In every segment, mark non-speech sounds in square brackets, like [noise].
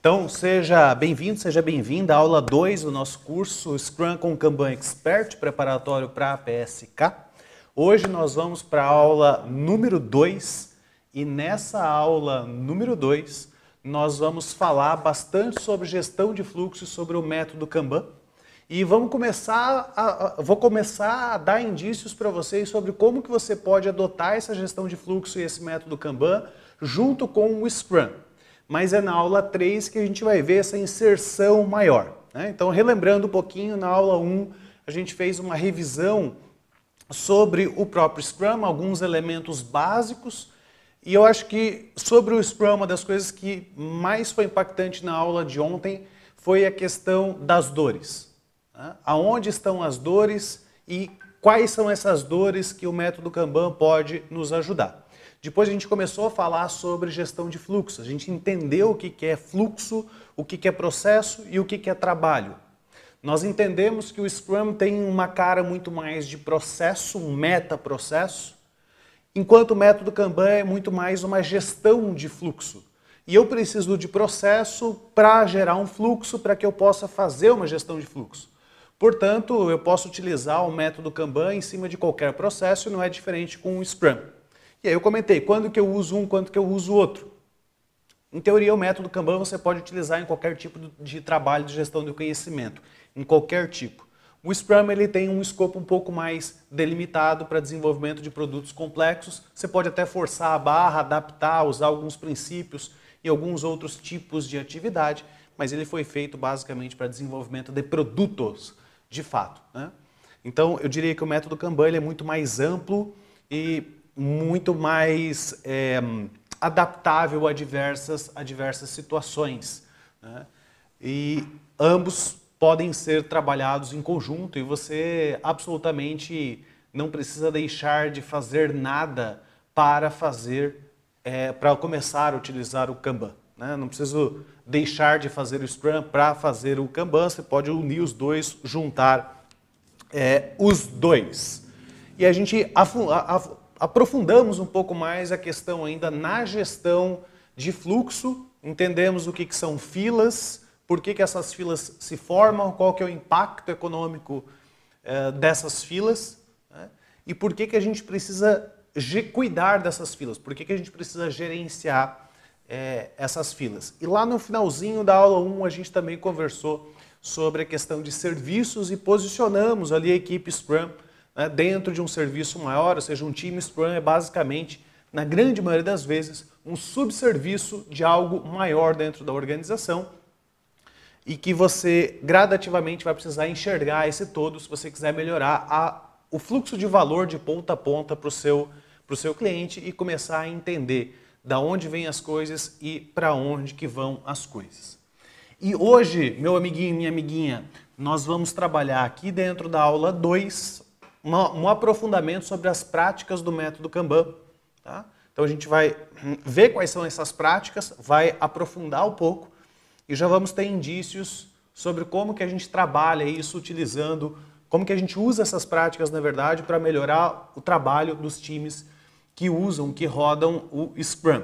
Então, seja bem-vindo, seja bem-vinda à aula 2 do nosso curso Scrum com Kanban Expert, preparatório para a PSK. Hoje nós vamos para a aula número 2 e nessa aula número 2 nós vamos falar bastante sobre gestão de fluxo e sobre o método Kanban. E vamos começar a, a, vou começar a dar indícios para vocês sobre como que você pode adotar essa gestão de fluxo e esse método Kanban junto com o Scrum mas é na aula 3 que a gente vai ver essa inserção maior. Né? Então, relembrando um pouquinho, na aula 1 a gente fez uma revisão sobre o próprio Scrum, alguns elementos básicos, e eu acho que sobre o Scrum, uma das coisas que mais foi impactante na aula de ontem foi a questão das dores. Né? Aonde estão as dores e quais são essas dores que o método Kanban pode nos ajudar. Depois a gente começou a falar sobre gestão de fluxo. A gente entendeu o que é fluxo, o que é processo e o que é trabalho. Nós entendemos que o Scrum tem uma cara muito mais de processo, um meta-processo, enquanto o método Kanban é muito mais uma gestão de fluxo. E eu preciso de processo para gerar um fluxo para que eu possa fazer uma gestão de fluxo. Portanto, eu posso utilizar o método Kanban em cima de qualquer processo, não é diferente com o Scrum. E aí eu comentei, quando que eu uso um, quando que eu uso o outro. Em teoria, o método Kanban você pode utilizar em qualquer tipo de trabalho de gestão do conhecimento, em qualquer tipo. O Scrum ele tem um escopo um pouco mais delimitado para desenvolvimento de produtos complexos. Você pode até forçar a barra, adaptar, usar alguns princípios e alguns outros tipos de atividade, mas ele foi feito basicamente para desenvolvimento de produtos, de fato. Né? Então, eu diria que o método Kanban é muito mais amplo e muito mais é, adaptável a diversas, a diversas situações. Né? E ambos podem ser trabalhados em conjunto e você absolutamente não precisa deixar de fazer nada para fazer, é, para começar a utilizar o Kanban. Né? Não preciso deixar de fazer o Scrum para fazer o Kanban, você pode unir os dois, juntar é, os dois. E a gente aprofundamos um pouco mais a questão ainda na gestão de fluxo, entendemos o que, que são filas, por que, que essas filas se formam, qual que é o impacto econômico eh, dessas filas né? e por que, que a gente precisa cuidar dessas filas, por que, que a gente precisa gerenciar eh, essas filas. E lá no finalzinho da aula 1 a gente também conversou sobre a questão de serviços e posicionamos ali a equipe Scrum né, dentro de um serviço maior, ou seja, um time Scrum é basicamente, na grande maioria das vezes, um subserviço de algo maior dentro da organização e que você gradativamente vai precisar enxergar esse todo se você quiser melhorar a, o fluxo de valor de ponta a ponta para o seu, seu cliente e começar a entender da onde vêm as coisas e para onde que vão as coisas. E hoje, meu amiguinho e minha amiguinha, nós vamos trabalhar aqui dentro da aula 2 um aprofundamento sobre as práticas do método Kanban. Tá? Então a gente vai hum, ver quais são essas práticas, vai aprofundar um pouco e já vamos ter indícios sobre como que a gente trabalha isso utilizando, como que a gente usa essas práticas, na verdade, para melhorar o trabalho dos times que usam, que rodam o Scrum.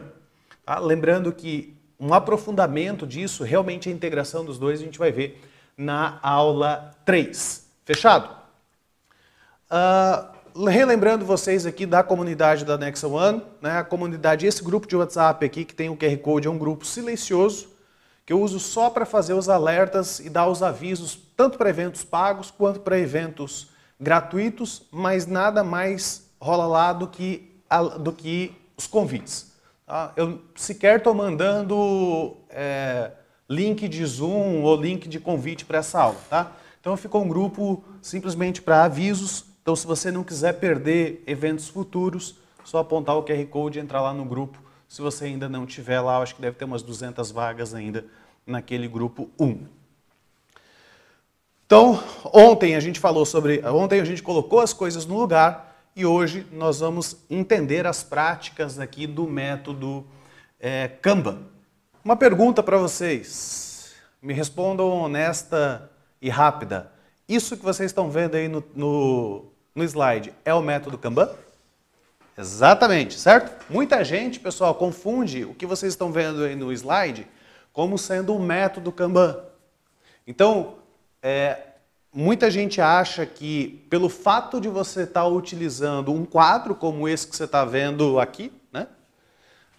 Tá? Lembrando que um aprofundamento disso, realmente a integração dos dois, a gente vai ver na aula 3. Fechado? Uh, relembrando vocês aqui da comunidade da Nexa One, né? a comunidade, esse grupo de WhatsApp aqui que tem o QR Code, é um grupo silencioso que eu uso só para fazer os alertas e dar os avisos, tanto para eventos pagos quanto para eventos gratuitos, mas nada mais rola lá do que, do que os convites. Tá? Eu sequer estou mandando é, link de Zoom ou link de convite para essa aula. Tá? Então ficou um grupo simplesmente para avisos então, se você não quiser perder eventos futuros, só apontar o QR Code e entrar lá no grupo. Se você ainda não tiver lá, acho que deve ter umas 200 vagas ainda naquele grupo 1. Então, ontem a gente falou sobre, ontem a gente colocou as coisas no lugar e hoje nós vamos entender as práticas aqui do método é, Kanban. Uma pergunta para vocês, me respondam honesta e rápida. Isso que vocês estão vendo aí no, no, no slide é o método Kanban? Exatamente, certo? Muita gente, pessoal, confunde o que vocês estão vendo aí no slide como sendo o método Kanban. Então, é, muita gente acha que pelo fato de você estar tá utilizando um quadro como esse que você está vendo aqui, né,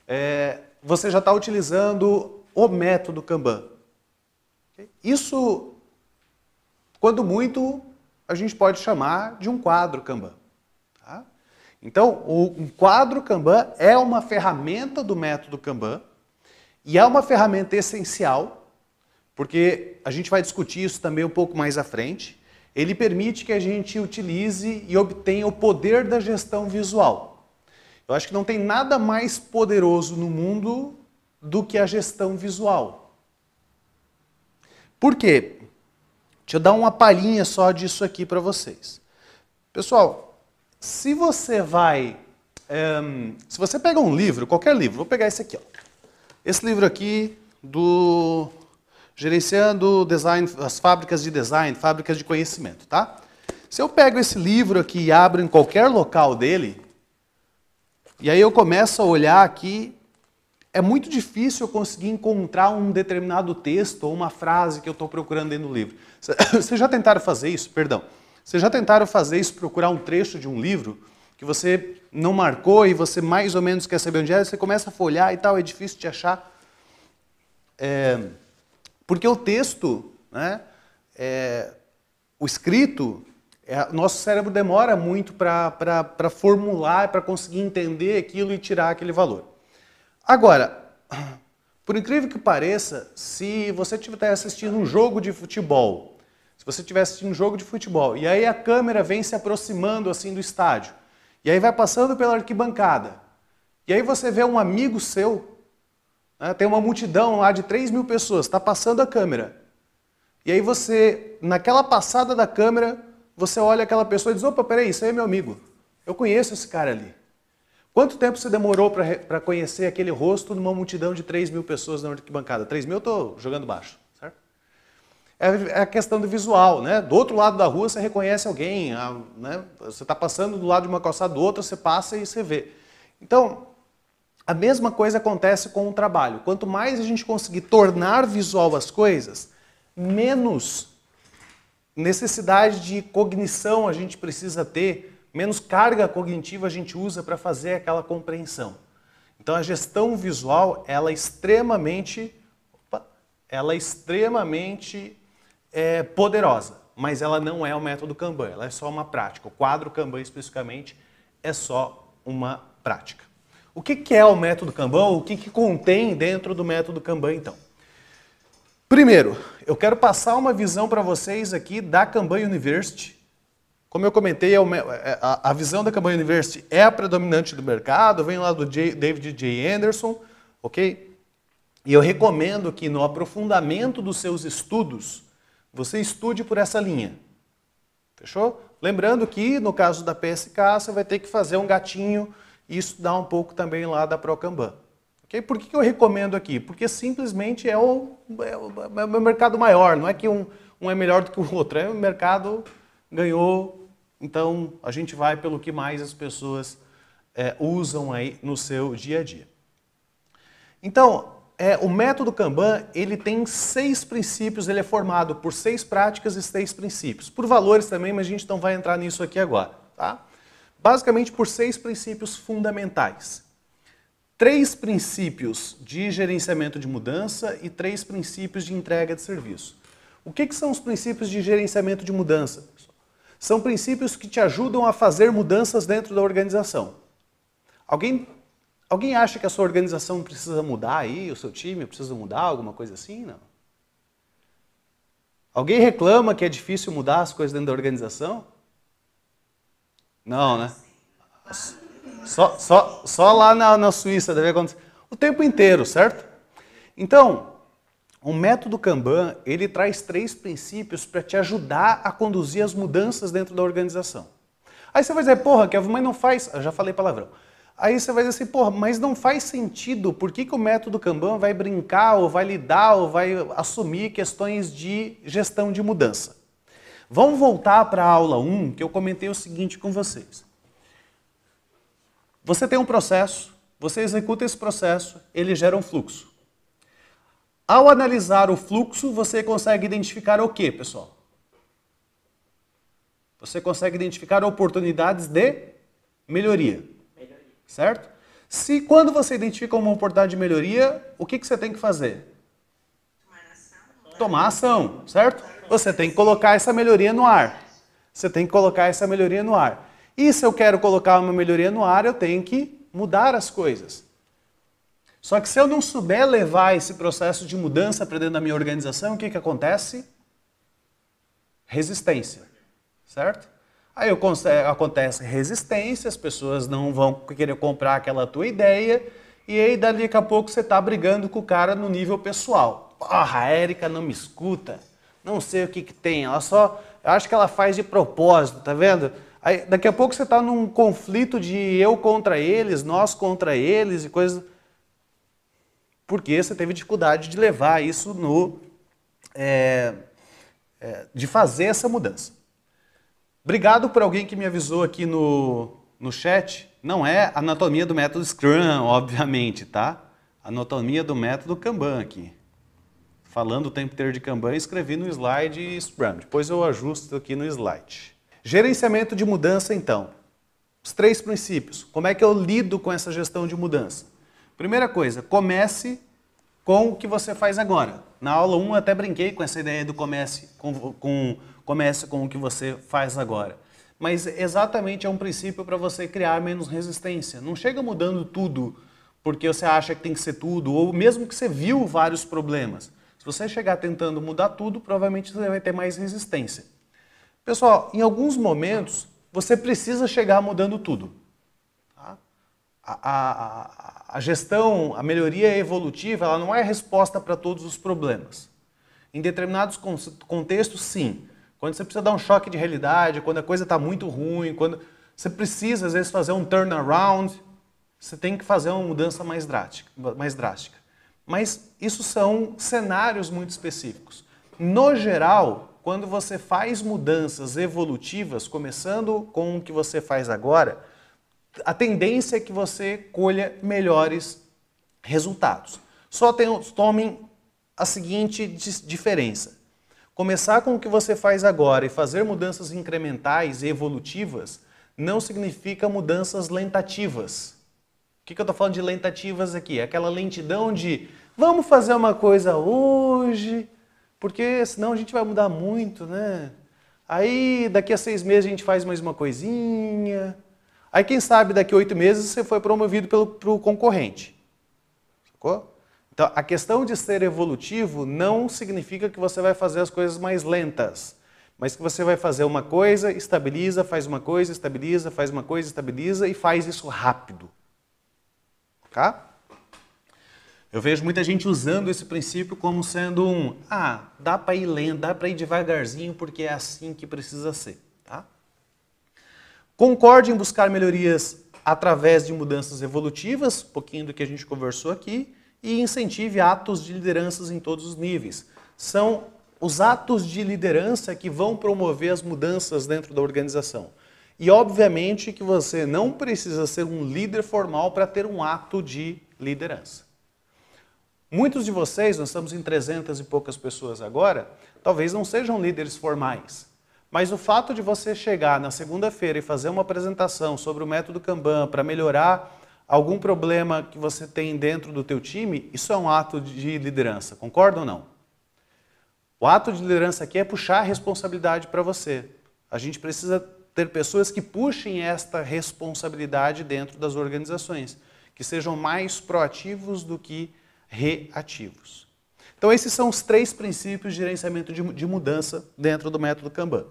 é, você já está utilizando o método Kanban. Isso, quando muito, a gente pode chamar de um quadro Kanban. Tá? Então, um quadro Kanban é uma ferramenta do método Kanban e é uma ferramenta essencial, porque a gente vai discutir isso também um pouco mais à frente. Ele permite que a gente utilize e obtenha o poder da gestão visual. Eu acho que não tem nada mais poderoso no mundo do que a gestão visual. Por quê? Deixa eu dar uma palhinha só disso aqui para vocês. Pessoal, se você vai. Ehm, se você pega um livro, qualquer livro, vou pegar esse aqui. Ó. Esse livro aqui do Gerenciando design, as fábricas de design, fábricas de conhecimento, tá? Se eu pego esse livro aqui e abro em qualquer local dele, e aí eu começo a olhar aqui é muito difícil eu conseguir encontrar um determinado texto ou uma frase que eu estou procurando dentro do livro. [coughs] Vocês já tentaram fazer isso? Perdão. Vocês já tentaram fazer isso, procurar um trecho de um livro que você não marcou e você mais ou menos quer saber onde é, você começa a folhar e tal, é difícil de achar. É, porque o texto, né, é, o escrito, é, nosso cérebro demora muito para formular, para conseguir entender aquilo e tirar aquele valor. Agora, por incrível que pareça, se você estiver assistindo um jogo de futebol, se você estiver assistindo um jogo de futebol, e aí a câmera vem se aproximando assim do estádio, e aí vai passando pela arquibancada, e aí você vê um amigo seu, né, tem uma multidão lá de 3 mil pessoas, está passando a câmera. E aí você, naquela passada da câmera, você olha aquela pessoa e diz, opa, peraí, isso aí é meu amigo. Eu conheço esse cara ali. Quanto tempo você demorou para conhecer aquele rosto numa multidão de 3 mil pessoas na arquibancada? 3 mil eu estou jogando baixo, certo? É, é a questão do visual, né? Do outro lado da rua você reconhece alguém, né? você está passando do lado de uma calçada do outro, você passa e você vê. Então, a mesma coisa acontece com o trabalho. Quanto mais a gente conseguir tornar visual as coisas, menos necessidade de cognição a gente precisa ter menos carga cognitiva a gente usa para fazer aquela compreensão. Então a gestão visual ela é extremamente, opa, ela é extremamente é, poderosa, mas ela não é o método Kanban, ela é só uma prática. O quadro Kanban especificamente é só uma prática. O que, que é o método Kanban? O que, que contém dentro do método Kanban então? Primeiro, eu quero passar uma visão para vocês aqui da Kanban University, como eu comentei, é é, a visão da Cambridge University é a predominante do mercado, vem lá do David J. Anderson, ok? E eu recomendo que no aprofundamento dos seus estudos, você estude por essa linha. Fechou? Lembrando que, no caso da PSK, você vai ter que fazer um gatinho e estudar um pouco também lá da Procamban. Okay? Por que eu recomendo aqui? Porque simplesmente é o, é o, é o mercado maior, não é que um, um é melhor do que o outro, é o mercado ganhou então, a gente vai pelo que mais as pessoas é, usam aí no seu dia a dia. Então, é, o método Kanban, ele tem seis princípios, ele é formado por seis práticas e seis princípios. Por valores também, mas a gente não vai entrar nisso aqui agora, tá? Basicamente por seis princípios fundamentais. Três princípios de gerenciamento de mudança e três princípios de entrega de serviço. O que, que são os princípios de gerenciamento de mudança? São princípios que te ajudam a fazer mudanças dentro da organização. Alguém, alguém acha que a sua organização precisa mudar aí, o seu time precisa mudar, alguma coisa assim? Não. Alguém reclama que é difícil mudar as coisas dentro da organização? Não, né? Só, só, só lá na, na Suíça deve acontecer. O tempo inteiro, certo? Então, o método Kanban, ele traz três princípios para te ajudar a conduzir as mudanças dentro da organização. Aí você vai dizer, porra, Kevin, mas não faz... Eu já falei palavrão. Aí você vai dizer assim, porra, mas não faz sentido, por que, que o método Kanban vai brincar ou vai lidar ou vai assumir questões de gestão de mudança? Vamos voltar para a aula 1, que eu comentei o seguinte com vocês. Você tem um processo, você executa esse processo, ele gera um fluxo. Ao analisar o fluxo, você consegue identificar o que, pessoal? Você consegue identificar oportunidades de melhoria, certo? Se quando você identifica uma oportunidade de melhoria, o que, que você tem que fazer? Tomar ação, certo? Você tem que colocar essa melhoria no ar. Você tem que colocar essa melhoria no ar. E se eu quero colocar uma melhoria no ar, eu tenho que mudar as coisas. Só que se eu não souber levar esse processo de mudança para dentro da minha organização, o que, que acontece? Resistência, certo? Aí eh, acontece resistência, as pessoas não vão querer comprar aquela tua ideia, e aí dali a pouco você está brigando com o cara no nível pessoal. Porra, a Érica não me escuta, não sei o que, que tem, ela só. Eu acho que ela faz de propósito, tá vendo? Aí, daqui a pouco você está num conflito de eu contra eles, nós contra eles e coisas porque você teve dificuldade de levar isso no. É, é, de fazer essa mudança. Obrigado por alguém que me avisou aqui no, no chat. Não é anatomia do método Scrum, obviamente, tá? Anatomia do método Kanban aqui. Falando o tempo inteiro de Kanban, escrevi no slide Scrum. Depois eu ajusto aqui no slide. Gerenciamento de mudança, então. Os três princípios. Como é que eu lido com essa gestão de mudança? Primeira coisa, comece com o que você faz agora. Na aula 1 eu até brinquei com essa ideia do comece com, com, comece com o que você faz agora. Mas exatamente é um princípio para você criar menos resistência. Não chega mudando tudo porque você acha que tem que ser tudo, ou mesmo que você viu vários problemas. Se você chegar tentando mudar tudo, provavelmente você vai ter mais resistência. Pessoal, em alguns momentos você precisa chegar mudando tudo a, a, gestão, a melhoria evolutiva, ela não é resposta para todos os problemas. Em determinados contextos, sim. Quando você precisa dar um choque de realidade, quando a coisa está muito ruim, quando você precisa, às vezes, fazer um turnaround, você tem que fazer uma mudança mais drástica. Mais drástica. Mas isso são cenários muito específicos. No geral, quando você faz mudanças evolutivas, começando com o que você faz agora, a tendência é que você colha melhores resultados. Só tem, tomem a seguinte diferença: começar com o que você faz agora e fazer mudanças incrementais e evolutivas não significa mudanças lentativas. O que, que eu estou falando de lentativas aqui? É aquela lentidão de vamos fazer uma coisa hoje, porque senão a gente vai mudar muito, né? Aí daqui a seis meses a gente faz mais uma coisinha, Aí, quem sabe, daqui oito meses você foi promovido pelo pro concorrente. Sacou? Então, a questão de ser evolutivo não significa que você vai fazer as coisas mais lentas, mas que você vai fazer uma coisa, estabiliza, faz uma coisa, estabiliza, faz uma coisa, estabiliza e faz isso rápido. Tá? Eu vejo muita gente usando esse princípio como sendo um, ah, dá para ir lento, dá para ir devagarzinho porque é assim que precisa ser concorde em buscar melhorias através de mudanças evolutivas, um pouquinho do que a gente conversou aqui, e incentive atos de lideranças em todos os níveis. São os atos de liderança que vão promover as mudanças dentro da organização. E obviamente que você não precisa ser um líder formal para ter um ato de liderança. Muitos de vocês, nós estamos em 300 e poucas pessoas agora, talvez não sejam líderes formais, mas o fato de você chegar na segunda-feira e fazer uma apresentação sobre o método Kanban para melhorar algum problema que você tem dentro do teu time, isso é um ato de liderança, concorda ou não? O ato de liderança aqui é puxar a responsabilidade para você. A gente precisa ter pessoas que puxem esta responsabilidade dentro das organizações, que sejam mais proativos do que reativos. Então esses são os três princípios de gerenciamento de, mudança dentro do método Kanban.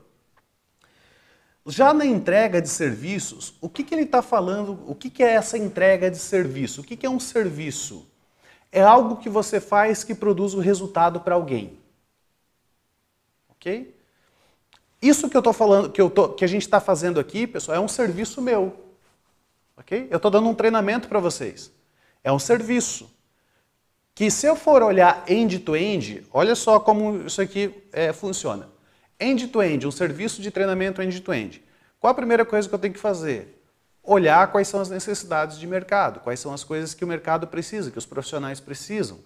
Já na entrega de serviços, o que, que ele está falando? O que, que é essa entrega de serviço? O que, que é um serviço? É algo que você faz que produz o um resultado para alguém. Ok? Isso que eu estou falando, que, eu tô, que a gente está fazendo aqui, pessoal, é um serviço meu. Ok? Eu estou dando um treinamento para vocês. É um serviço. Que se eu for olhar end-to-end, -end, olha só como isso aqui é, funciona. End-to-end, -end, um serviço de treinamento end-to-end. -end. Qual a primeira coisa que eu tenho que fazer? Olhar quais são as necessidades de mercado, quais são as coisas que o mercado precisa, que os profissionais precisam.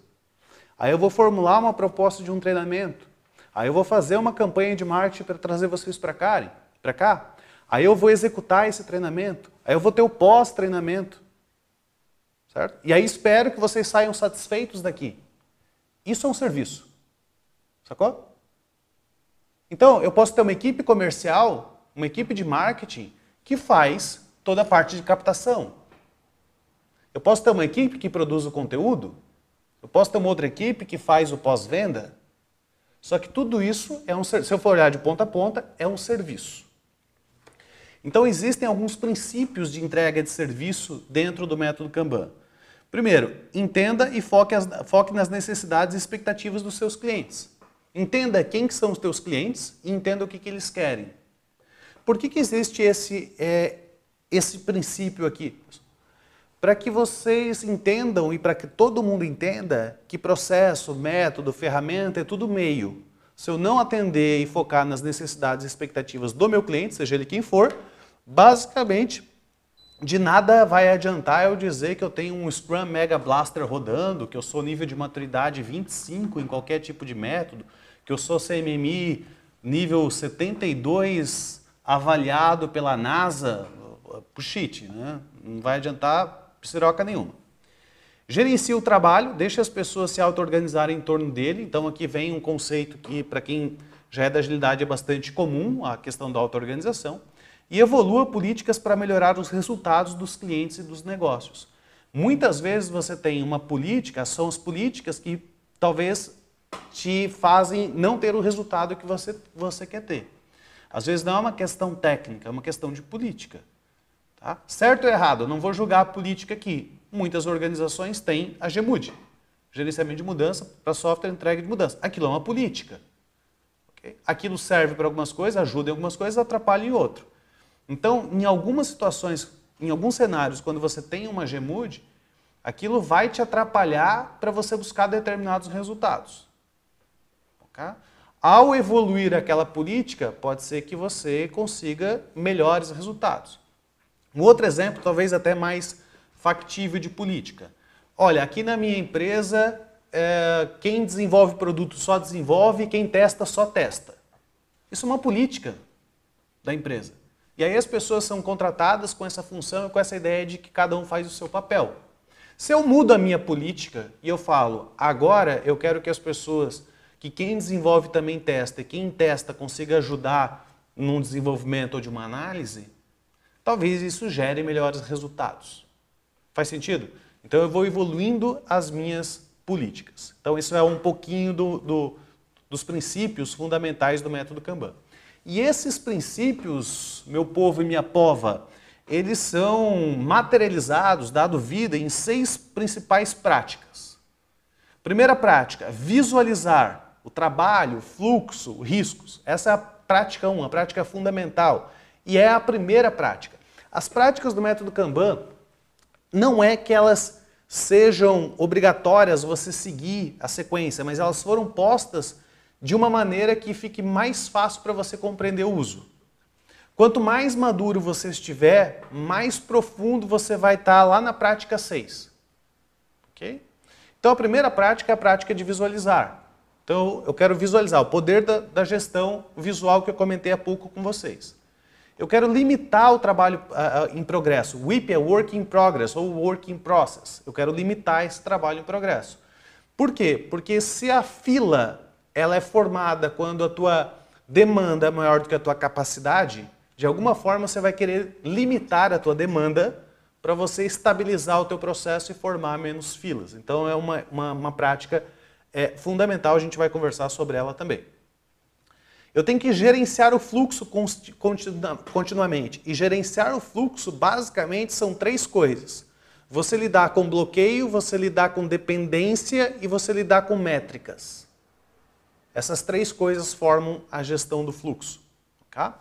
Aí eu vou formular uma proposta de um treinamento. Aí eu vou fazer uma campanha de marketing para trazer vocês para cá, para cá. Aí eu vou executar esse treinamento. Aí eu vou ter o pós-treinamento. Certo? E aí espero que vocês saiam satisfeitos daqui. Isso é um serviço. Sacou? Então, eu posso ter uma equipe comercial, uma equipe de marketing, que faz toda a parte de captação. Eu posso ter uma equipe que produz o conteúdo, eu posso ter uma outra equipe que faz o pós-venda. Só que tudo isso é um se eu for olhar de ponta a ponta, é um serviço. Então existem alguns princípios de entrega de serviço dentro do método Kanban. Primeiro, entenda e foque, as, foque nas necessidades e expectativas dos seus clientes. Entenda quem que são os teus clientes e entenda o que, que eles querem. Por que, que existe esse, é, esse princípio aqui? Para que vocês entendam e para que todo mundo entenda que processo, método, ferramenta é tudo meio. Se eu não atender e focar nas necessidades e expectativas do meu cliente, seja ele quem for, basicamente de nada vai adiantar eu dizer que eu tenho um Scrum Mega Blaster rodando, que eu sou nível de maturidade 25 em qualquer tipo de método, que eu sou CMMI nível 72 avaliado pela NASA, puxite, né? não vai adiantar psiroca nenhuma. Gerencia o trabalho, deixa as pessoas se auto-organizarem em torno dele. Então aqui vem um conceito que para quem já é da agilidade é bastante comum, a questão da auto-organização. E evolua políticas para melhorar os resultados dos clientes e dos negócios. Muitas vezes você tem uma política, são as políticas que talvez te fazem não ter o resultado que você, você quer ter. Às vezes não é uma questão técnica, é uma questão de política. Tá? Certo ou errado, não vou julgar a política aqui. Muitas organizações têm a GMUD, Gerenciamento de Mudança para Software Entregue de Mudança. Aquilo é uma política. Okay? Aquilo serve para algumas coisas, ajuda em algumas coisas, atrapalha em outro. Então, em algumas situações, em alguns cenários, quando você tem uma GMUD, aquilo vai te atrapalhar para você buscar determinados resultados. Tá? Ao evoluir aquela política, pode ser que você consiga melhores resultados. Um outro exemplo, talvez até mais factível de política. Olha, aqui na minha empresa, é, quem desenvolve produto só desenvolve, quem testa só testa. Isso é uma política da empresa. E aí as pessoas são contratadas com essa função e com essa ideia de que cada um faz o seu papel. Se eu mudo a minha política e eu falo, agora eu quero que as pessoas que quem desenvolve também testa, e quem testa consiga ajudar num desenvolvimento ou de uma análise, talvez isso gere melhores resultados. Faz sentido? Então eu vou evoluindo as minhas políticas. Então isso é um pouquinho do, do, dos princípios fundamentais do método Kanban. E esses princípios, meu povo e minha pova, eles são materializados, dado vida, em seis principais práticas. Primeira prática, visualizar o trabalho, o fluxo, os riscos. Essa é a prática 1, a prática fundamental. E é a primeira prática. As práticas do método Kanban não é que elas sejam obrigatórias você seguir a sequência, mas elas foram postas de uma maneira que fique mais fácil para você compreender o uso. Quanto mais maduro você estiver, mais profundo você vai estar tá lá na prática 6. ok? Então a primeira prática é a prática de visualizar. Então, eu quero visualizar o poder da, da, gestão visual que eu comentei há pouco com vocês. Eu quero limitar o trabalho uh, em progresso. WIP é Work in Progress ou Work in Process. Eu quero limitar esse trabalho em progresso. Por quê? Porque se a fila ela é formada quando a tua demanda é maior do que a tua capacidade, de alguma forma você vai querer limitar a tua demanda para você estabilizar o teu processo e formar menos filas. Então é uma, uma, uma prática é fundamental, a gente vai conversar sobre ela também. Eu tenho que gerenciar o fluxo continu continuamente. E gerenciar o fluxo, basicamente, são três coisas. Você lidar com bloqueio, você lidar com dependência e você lidar com métricas. Essas três coisas formam a gestão do fluxo. tá?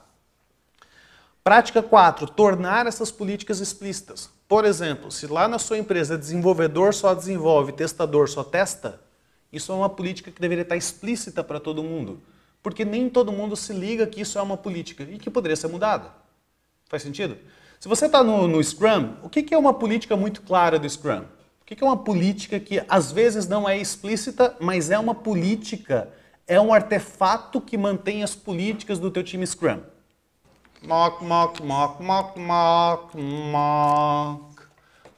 Prática 4. Tornar essas políticas explícitas. Por exemplo, se lá na sua empresa desenvolvedor só desenvolve, testador só testa, isso é uma política que deveria estar explícita para todo mundo, porque nem todo mundo se liga que isso é uma política e que poderia ser mudada. Faz sentido? Se você está no, no, Scrum, o que, que, é uma política muito clara do Scrum? O que, que é uma política que às vezes não é explícita, mas é uma política, é um artefato que mantém as políticas do teu time Scrum? Mock, mock, mock, mock, mock, mock.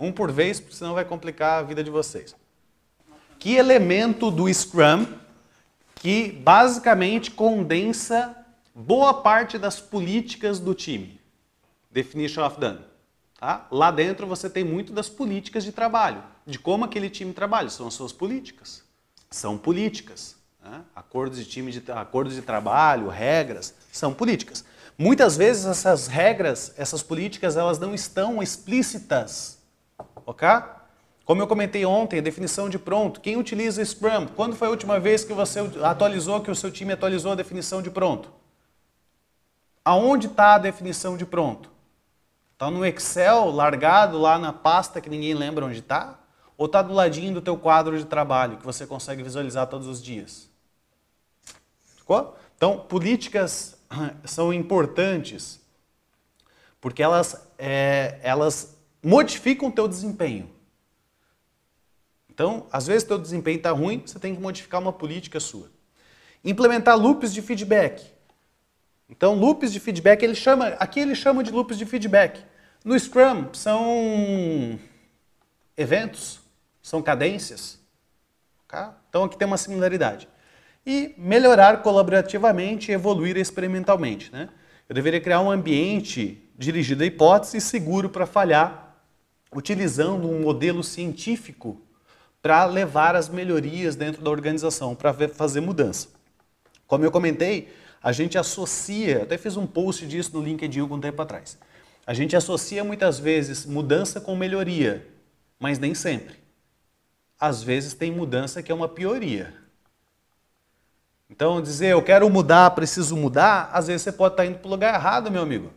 Um por vez, porque senão vai complicar a vida de vocês que elemento do Scrum que basicamente condensa boa parte das políticas do time. Definition of Done. Tá? Lá dentro você tem muito das políticas de trabalho, de como aquele time trabalha, são as suas políticas. São políticas. Né? Acordos de time, de, acordos de trabalho, regras, são políticas. Muitas vezes essas regras, essas políticas, elas não estão explícitas, ok? Como eu comentei ontem, a definição de pronto. Quem utiliza Scrum? Quando foi a última vez que você atualizou, que o seu time atualizou a definição de pronto? Aonde está a definição de pronto? Está no Excel largado lá na pasta que ninguém lembra onde está? Ou está do ladinho do teu quadro de trabalho que você consegue visualizar todos os dias? Ficou? Então, políticas [clears throat] são importantes porque elas, é, elas modificam o teu desempenho. Então, às vezes teu desempenho está ruim, você tem que modificar uma política sua. Implementar loops de feedback. Então, loops de feedback, ele chama, aqui ele chama de loops de feedback. No Scrum são eventos, são cadências. Tá? Então aqui tem uma similaridade. E melhorar colaborativamente e evoluir experimentalmente. Né? Eu deveria criar um ambiente dirigido a hipóteses seguro para falhar, utilizando um modelo científico para levar as melhorias dentro da organização, para fazer mudança. Como eu comentei, a gente associa, até fiz um post disso no LinkedIn algum tempo atrás. A gente associa muitas vezes mudança com melhoria, mas nem sempre. Às vezes tem mudança que é uma pioria. Então, dizer eu quero mudar, preciso mudar, às vezes você pode estar tá indo para o lugar errado, meu amigo.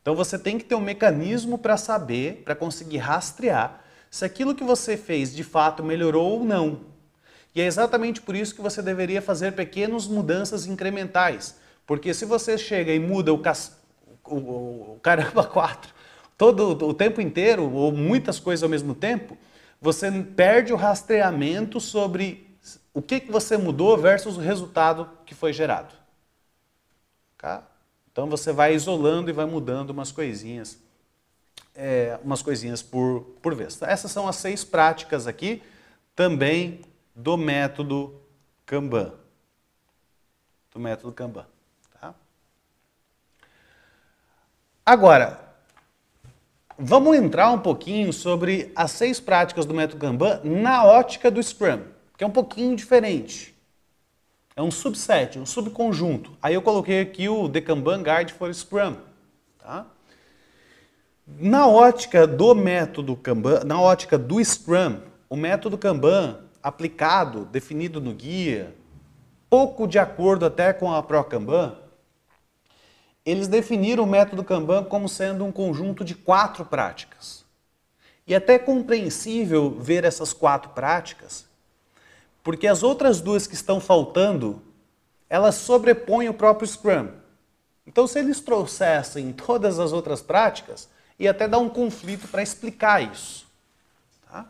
Então, você tem que ter um mecanismo para saber, para conseguir rastrear se aquilo que você fez de fato melhorou ou não. E é exatamente por isso que você deveria fazer pequenas mudanças incrementais. Porque se você chega e muda o, cas... o, o, o caramba 4 [laughs] todo o tempo inteiro, ou muitas coisas ao mesmo tempo, você perde o rastreamento sobre o que, que você mudou versus o resultado que foi gerado. Tá? Então você vai isolando e vai mudando umas coisinhas é, umas coisinhas por, por vez. Tá? Essas são as seis práticas aqui, também do método Kanban. Do método Kanban. Tá? Agora, vamos entrar um pouquinho sobre as seis práticas do método Kanban na ótica do Scrum, que é um pouquinho diferente. É um subset, um subconjunto. Aí eu coloquei aqui o The Kanban Guide for Scrum. Tá? Na ótica do método Kanban, na ótica do Scrum, o método Kanban aplicado, definido no guia, pouco de acordo até com a pró-Kanban, eles definiram o método Kanban como sendo um conjunto de quatro práticas. E é até é compreensível ver essas quatro práticas, porque as outras duas que estão faltando, elas sobrepõem o próprio Scrum. Então, se eles trouxessem todas as outras práticas, e até dá um conflito para explicar isso. Tá?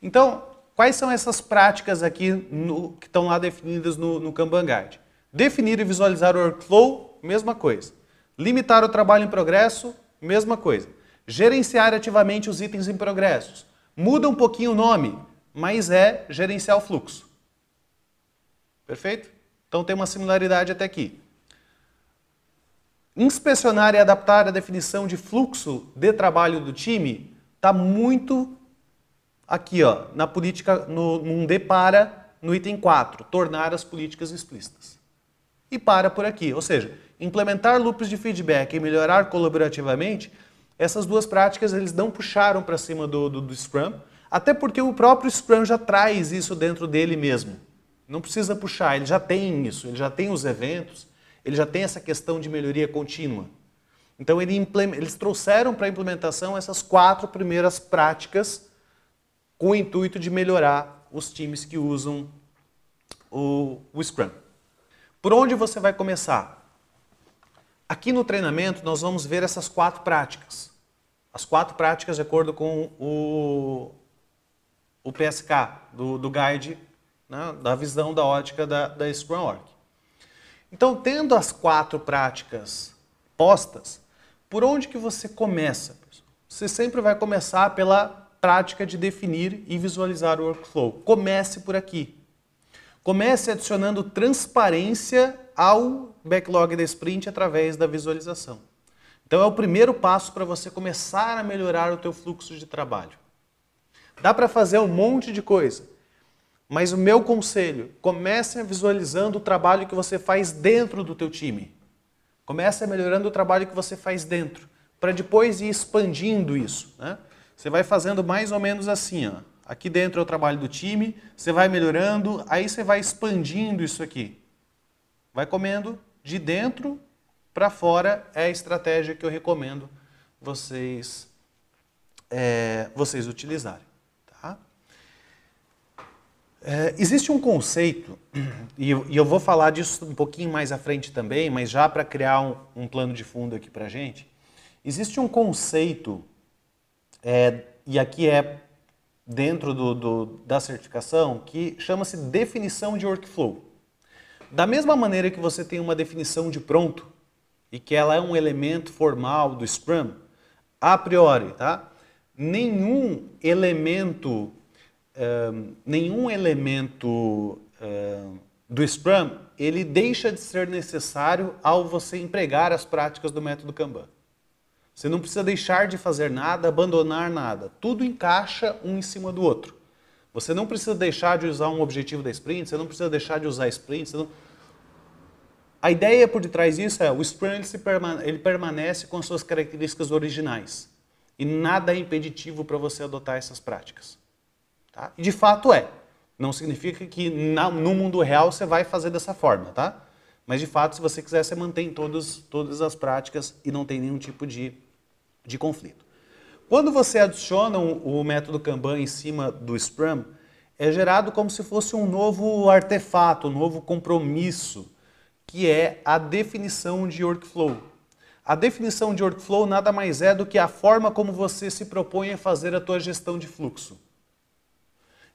Então, quais são essas práticas aqui no, que estão lá definidas no, no Kanban Guide? Definir e visualizar o workflow, mesma coisa. Limitar o trabalho em progresso, mesma coisa. Gerenciar ativamente os itens em progresso. Muda um pouquinho o nome, mas é gerenciar o fluxo. Perfeito? Então tem uma similaridade até aqui inspecionar e adaptar a definição de fluxo de trabalho do time está muito aqui, ó, na política, no, num depara, no item 4, tornar as políticas explícitas. E para por aqui, ou seja, implementar loops de feedback e melhorar colaborativamente, essas duas práticas eles não puxaram para cima do, do, do Scrum, até porque o próprio Scrum já traz isso dentro dele mesmo. Não precisa puxar, ele já tem isso, ele já tem os eventos, ele já tem essa questão de melhoria contínua. Então, ele eles trouxeram para a implementação essas quatro primeiras práticas com o intuito de melhorar os times que usam o, o Scrum. Por onde você vai começar? Aqui no treinamento, nós vamos ver essas quatro práticas. As quatro práticas de acordo com o, o PSK, do, do guide, né, da visão da ótica da, da Scrum Org. Então, tendo as quatro práticas postas, por onde que você começa? Você sempre vai começar pela prática de definir e visualizar o workflow. Comece por aqui. Comece adicionando transparência ao backlog da sprint através da visualização. Então é o primeiro passo para você começar a melhorar o teu fluxo de trabalho. Dá para fazer um monte de coisa. Mas o meu conselho, comece visualizando o trabalho que você faz dentro do teu time. Comece melhorando o trabalho que você faz dentro, para depois ir expandindo isso. Né? Você vai fazendo mais ou menos assim, ó. Aqui dentro é o trabalho do time, você vai melhorando, aí você vai expandindo isso aqui. Vai comendo de dentro para fora é a estratégia que eu recomendo vocês, é, vocês utilizarem. É, existe um conceito, [clears throat] e eu, e eu, vou falar disso um pouquinho mais à frente também, mas já para criar um, um, plano de fundo aqui para gente, existe um conceito, é, e aqui é dentro do, do, da certificação, que chama-se definição de workflow. Da mesma maneira que você tem uma definição de pronto, e que ela é um elemento formal do Scrum, a priori, tá? nenhum elemento nenhum elemento do Scrum ele deixa de ser necessário ao você empregar as práticas do método Kanban. Você não precisa deixar de fazer nada, abandonar nada. Tudo encaixa um em cima do outro. Você não precisa deixar de usar um objetivo da sprint, você não precisa deixar de usar sprint. Não... A ideia por detrás disso é o sprint ele, permane ele permanece com as suas características originais. E nada é impeditivo para você adotar essas práticas. Tá? E de fato é. Não significa que na, no mundo real você vai fazer dessa forma, tá? Mas de fato, se você quiser, você mantém todos, todas as práticas e não tem nenhum tipo de, de conflito. Quando você adiciona o, o método Kanban em cima do Scrum, é gerado como se fosse um novo artefato, um novo compromisso, que é a definição de workflow. A definição de workflow nada mais é do que a forma como você se propõe a fazer a tua gestão de fluxo.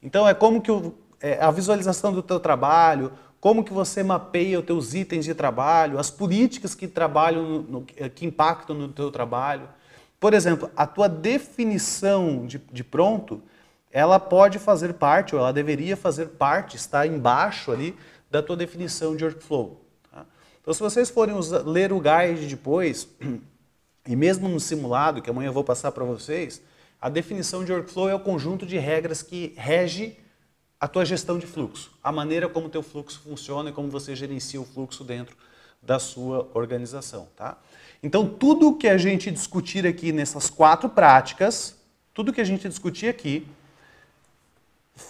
Então é como que o, é, a visualização do teu trabalho, como que você mapeia os teus itens de trabalho, as políticas que trabalham, no, no, é, que impactam no teu trabalho. Por exemplo, a tua definição de, de pronto, ela pode fazer parte, ou ela deveria fazer parte, está embaixo ali da tua definição de workflow. Tá? Então, se vocês forem usar, ler o guide depois, [clears throat] e mesmo no simulado, que amanhã eu vou passar para vocês, a definição de workflow é o conjunto de regras que rege a tua gestão de fluxo, a maneira como o teu fluxo funciona e como você gerencia o fluxo dentro da sua organização, tá? Então, tudo que a gente discutir aqui nessas quatro práticas, tudo que a gente discutir aqui,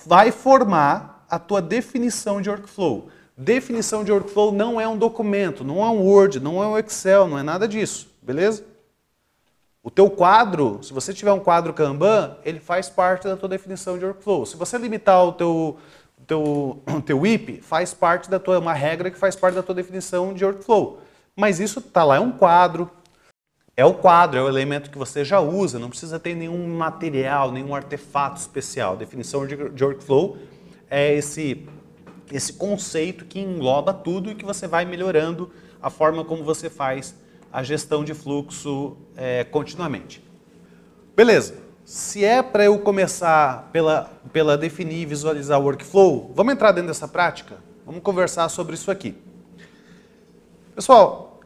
vai formar a tua definição de workflow. Definição de workflow não é um documento, não é um Word, não é um Excel, não é nada disso, beleza? O teu quadro, se você tiver um quadro Kanban, ele faz parte da tua definição de workflow. Se você limitar o teu, teu, [clears throat] teu WIP, faz parte da tua, uma regra que faz parte da tua definição de workflow. Mas isso está lá, é um quadro. É o quadro, é o elemento que você já usa, não precisa ter nenhum material, nenhum artefato especial. Definição de, de workflow é esse, esse conceito que engloba tudo e que você vai melhorando a forma como você faz a gestão de fluxo é, continuamente. Beleza. Se é para eu começar pela, pela definir e visualizar o workflow, vamos entrar dentro dessa prática? Vamos conversar sobre isso aqui. Pessoal,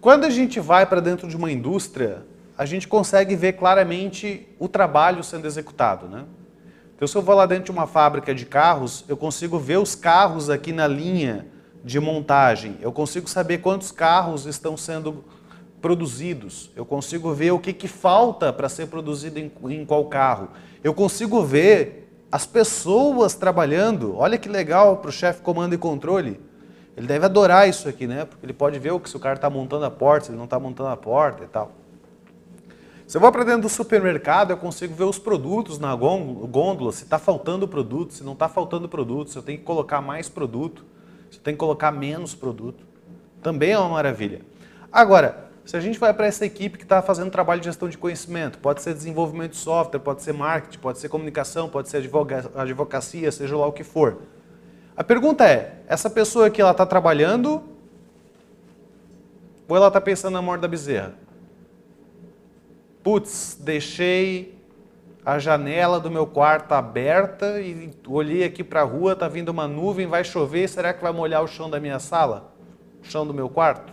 quando a gente vai para dentro de uma indústria, a gente consegue ver claramente o trabalho sendo executado, né? Então, se eu vou lá dentro de uma fábrica de carros, eu consigo ver os carros aqui na linha de montagem. Eu consigo saber quantos carros estão sendo produzidos. Eu consigo ver o que, que falta para ser produzido em, em qual carro. Eu consigo ver as pessoas trabalhando. Olha que legal para o chefe comando e controle. Ele deve adorar isso aqui, né? Porque ele pode ver o que se o cara está montando a porta, se ele não está montando a porta e tal. Se eu vou para dentro do supermercado, eu consigo ver os produtos na gôndola, se está faltando produto, se não está faltando produto, se eu tenho que colocar mais produto. Você tem que colocar menos produto. Também é uma maravilha. Agora, se a gente vai para essa equipe que está fazendo trabalho de gestão de conhecimento, pode ser desenvolvimento de software, pode ser marketing, pode ser comunicação, pode ser advocacia, seja lá o que for. A pergunta é, essa pessoa que ela está trabalhando ou ela está pensando na morte da bezerra? Putz, deixei a janela do meu quarto tá aberta e olhei aqui para a rua, está vindo uma nuvem, vai chover, será que vai molhar o chão da minha sala? O chão do meu quarto?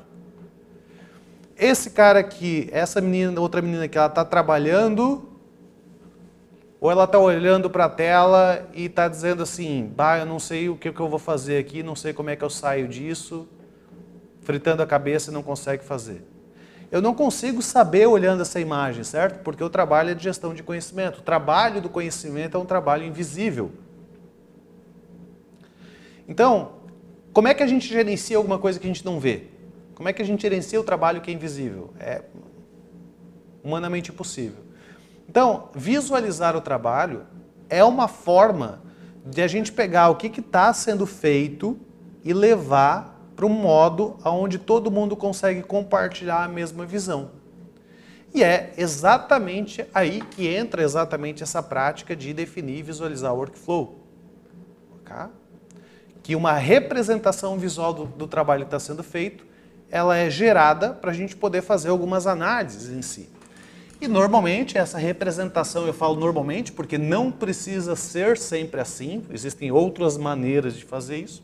Esse cara aqui, essa menina, outra menina que ela está trabalhando, ou ela está olhando para a tela e está dizendo assim, bah, eu não sei o que, que eu vou fazer aqui, não sei como é que eu saio disso, fritando a cabeça e não consegue fazer eu não consigo saber olhando essa imagem, certo? Porque o trabalho é de gestão de conhecimento. O trabalho do conhecimento é um trabalho invisível. Então, como é que a gente gerencia alguma coisa que a gente não vê? Como é que a gente gerencia o trabalho que é invisível? É humanamente impossível. Então, visualizar o trabalho é uma forma de a gente pegar o que está sendo feito e levar para um modo onde todo mundo consegue compartilhar a mesma visão. E é exatamente aí que entra exatamente essa prática de definir e visualizar o workflow. Que uma representação visual do, do trabalho que está sendo feito, ela é gerada para a gente poder fazer algumas análises em si. E normalmente essa representação, eu falo normalmente porque não precisa ser sempre assim, existem outras maneiras de fazer isso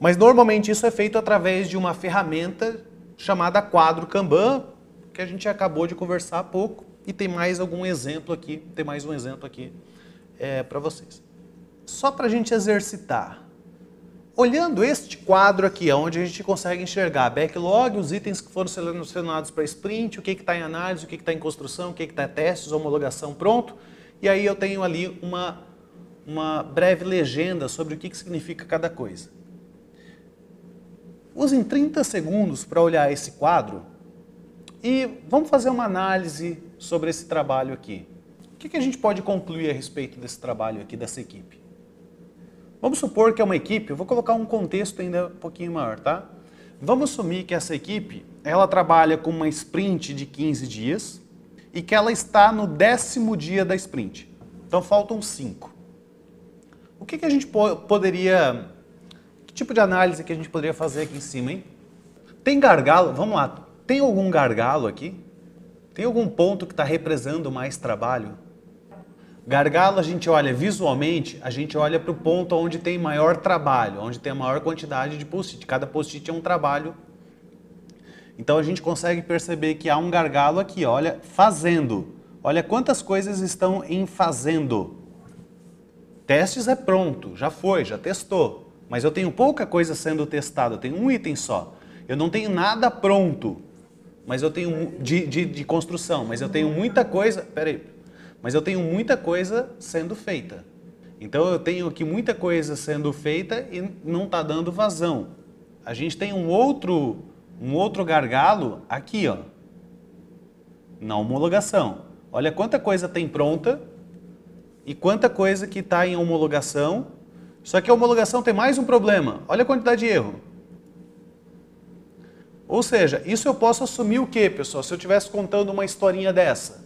mas normalmente isso é feito através de uma ferramenta chamada quadro Kanban, que a gente acabou de conversar há pouco, e tem mais algum exemplo aqui, tem mais um exemplo aqui é, para vocês. Só para a gente exercitar. Olhando este quadro aqui, onde a gente consegue enxergar backlog, os itens que foram selecionados para sprint, o que está em análise, o que está em construção, o que está em testes, homologação, pronto. E aí eu tenho ali uma, uma breve legenda sobre o que, que significa cada coisa. Usem 30 segundos para olhar esse quadro e vamos fazer uma análise sobre esse trabalho aqui. O que, que a gente pode concluir a respeito desse trabalho aqui, dessa equipe? Vamos supor que é uma equipe, eu vou colocar um contexto ainda um pouquinho maior, tá? Vamos assumir que essa equipe, ela trabalha com uma sprint de 15 dias e que ela está no décimo dia da sprint. Então faltam cinco. O que, que a gente po poderia tipo de análise que a gente poderia fazer aqui em cima, hein? Tem gargalo? Vamos lá. Tem algum gargalo aqui? Tem algum ponto que está represando mais trabalho? Gargalo, a gente olha visualmente, a gente olha para o ponto onde tem maior trabalho, onde tem a maior quantidade de post-it. Cada post-it é um trabalho. Então a gente consegue perceber que há um gargalo aqui, olha, fazendo. Olha quantas coisas estão em fazendo. Testes é pronto, já foi, já testou mas eu tenho pouca coisa sendo testada, eu tenho um item só. Eu não tenho nada pronto, mas eu tenho de, de, de construção, mas eu tenho muita coisa. Peraí, mas eu tenho muita coisa sendo feita. Então eu tenho aqui muita coisa sendo feita e não está dando vazão. A gente tem um outro, um outro gargalo aqui, ó, na homologação. Olha quanta coisa tem pronta e quanta coisa que está em homologação só que a homologação tem mais um problema. Olha a quantidade de erro. Ou seja, isso eu posso assumir o quê, pessoal? Se eu estivesse contando uma historinha dessa,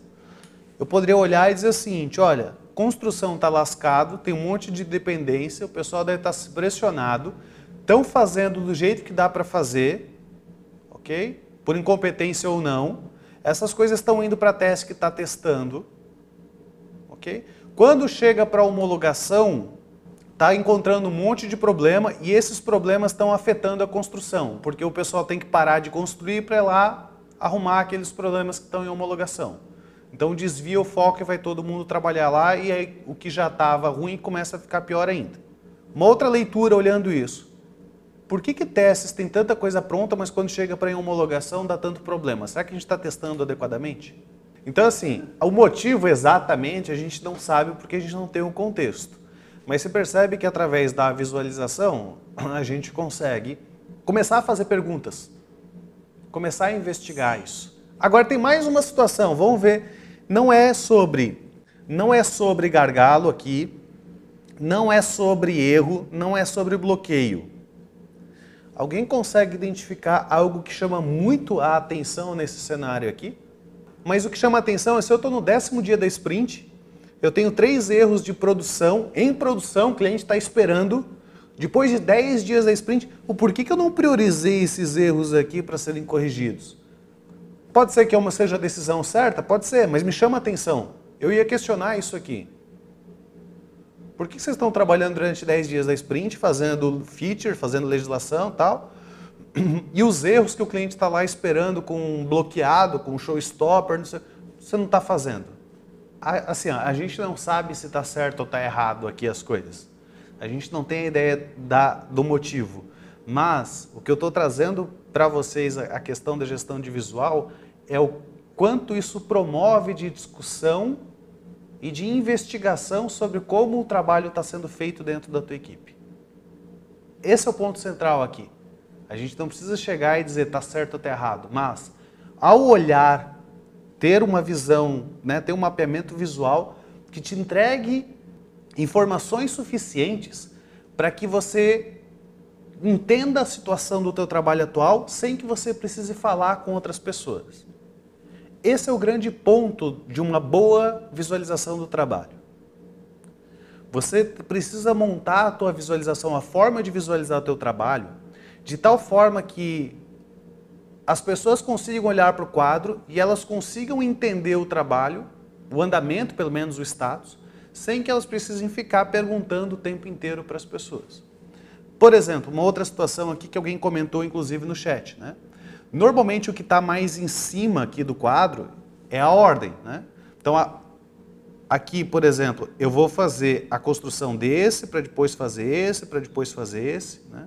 eu poderia olhar e dizer o seguinte, olha, construção está lascado, tem um monte de dependência, o pessoal deve estar tá pressionado, estão fazendo do jeito que dá para fazer, ok? Por incompetência ou não. Essas coisas estão indo para a teste que está testando, ok? Quando chega para homologação, está encontrando um monte de problema e esses problemas estão afetando a construção, porque o pessoal tem que parar de construir para lá arrumar aqueles problemas que estão em homologação. Então desvia o foco e vai todo mundo trabalhar lá e aí o que já estava ruim começa a ficar pior ainda. Uma outra leitura olhando isso. Por que, que testes tem tanta coisa pronta, mas quando chega para em homologação dá tanto problema? Será que a gente está testando adequadamente? Então, assim, o motivo exatamente a gente não sabe porque a gente não tem um contexto. Mas você percebe que através da visualização a gente consegue começar a fazer perguntas, começar a investigar isso. Agora tem mais uma situação, vamos ver. Não é sobre, não é sobre gargalo aqui, não é sobre erro, não é sobre bloqueio. Alguém consegue identificar algo que chama muito a atenção nesse cenário aqui? Mas o que chama atenção é se eu estou no décimo dia da sprint eu tenho três erros de produção. Em produção, o cliente está esperando, depois de 10 dias da sprint, o porquê que eu não priorizei esses erros aqui para serem corrigidos. Pode ser que uma seja a decisão certa? Pode ser, mas me chama a atenção. Eu ia questionar isso aqui. Por que vocês estão trabalhando durante 10 dias da sprint, fazendo feature, fazendo legislação tal? [clears throat] E os erros que o cliente está lá esperando com bloqueado, com show showstopper, não sei, você não está fazendo assim, a gente não sabe se está certo ou está errado aqui as coisas. A gente não tem ideia da, do motivo. Mas o que eu estou trazendo para vocês, a questão da gestão de visual, é o quanto isso promove de discussão e de investigação sobre como o trabalho está sendo feito dentro da tua equipe. Esse é o ponto central aqui. A gente não precisa chegar e dizer está certo ou está errado, mas ao olhar ter uma visão, né, ter um mapeamento visual que te entregue informações suficientes para que você entenda a situação do teu trabalho atual sem que você precise falar com outras pessoas. Esse é o grande ponto de uma boa visualização do trabalho. Você precisa montar a tua visualização, a forma de visualizar o teu trabalho, de tal forma que as pessoas consigam olhar para o quadro e elas consigam entender o trabalho, o andamento, pelo menos o status, sem que elas precisem ficar perguntando o tempo inteiro para as pessoas. Por exemplo, uma outra situação aqui que alguém comentou, inclusive, no chat. Né? Normalmente, o que está mais em cima aqui do quadro é a ordem. Né? Então, a, aqui, por exemplo, eu vou fazer a construção desse, para depois fazer esse, para depois fazer esse. Né?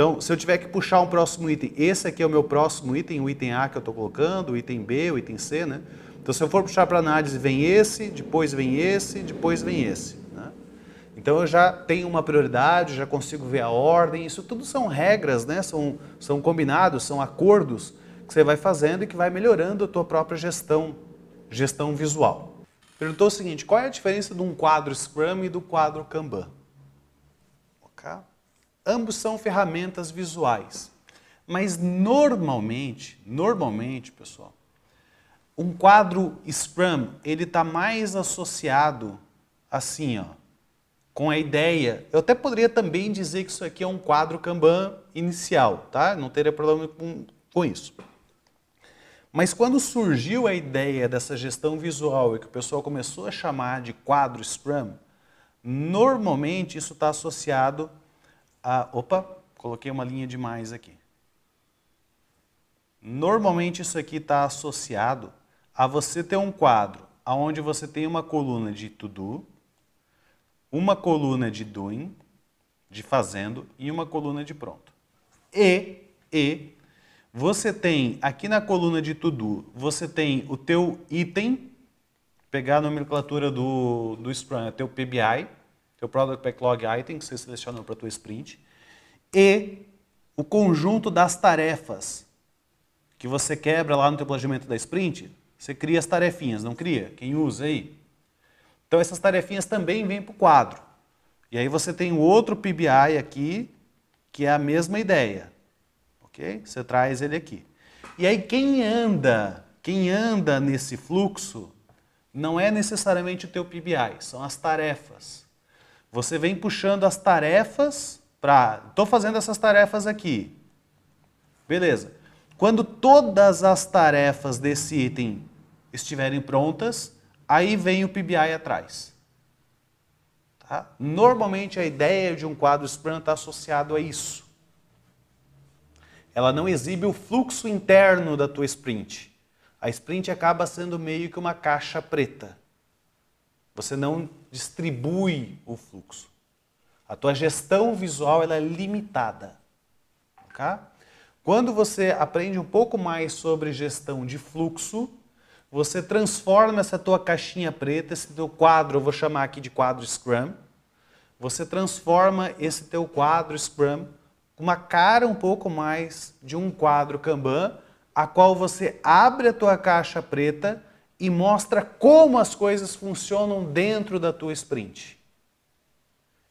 Então, se eu tiver que puxar um próximo item, esse aqui é o meu próximo item, o item A que eu estou colocando, o item B, o item C, né? Então, se eu for puxar para análise, vem esse, depois vem esse, depois vem esse. Né? Então, eu já tenho uma prioridade, já consigo ver a ordem, isso tudo são regras, né? são, são combinados, são acordos que você vai fazendo e que vai melhorando a tua própria gestão, gestão visual. Perguntou o seguinte, qual é a diferença de um quadro Scrum e do quadro Kanban? Ambos são ferramentas visuais. Mas normalmente, normalmente, pessoal, um quadro Scrum, ele está mais associado assim, ó, com a ideia. Eu até poderia também dizer que isso aqui é um quadro Kanban inicial, tá? Não teria problema com, com isso. Mas quando surgiu a ideia dessa gestão visual e que o pessoal começou a chamar de quadro Scrum, normalmente isso está associado ah, opa, coloquei uma linha demais aqui. Normalmente isso aqui está associado a você ter um quadro onde você tem uma coluna de to do, uma coluna de doing, de fazendo, e uma coluna de pronto. E, e, você tem aqui na coluna de to do, você tem o teu item, pegar a nomenclatura do, do Scrum, é teu PBI, teu Product Backlog Item, que você selecionou para a tua sprint, e o conjunto das tarefas que você quebra lá no teu planejamento da sprint, você cria as tarefinhas, não cria? Quem usa aí? Então essas tarefinhas também vêm para o quadro. E aí você tem outro PBI aqui, que é a mesma ideia. Ok? Você traz ele aqui. E aí quem anda, quem anda nesse fluxo, não é necessariamente o teu PBI, são as tarefas. Você vem puxando as tarefas para. Estou fazendo essas tarefas aqui. Beleza. Quando todas as tarefas desse item estiverem prontas, aí vem o PBI atrás. Tá? Normalmente a ideia de um quadro Scrum está associado a isso. Ela não exibe o fluxo interno da tua sprint. A sprint acaba sendo meio que uma caixa preta. Você não distribui o fluxo. A tua gestão visual ela é limitada. tá? Quando você aprende um pouco mais sobre gestão de fluxo, você transforma essa tua caixinha preta, esse teu quadro, eu vou chamar aqui de quadro Scrum, você transforma esse teu quadro Scrum com uma cara um pouco mais de um quadro Kanban, a qual você abre a tua caixa preta e mostra como as coisas funcionam dentro da tua sprint.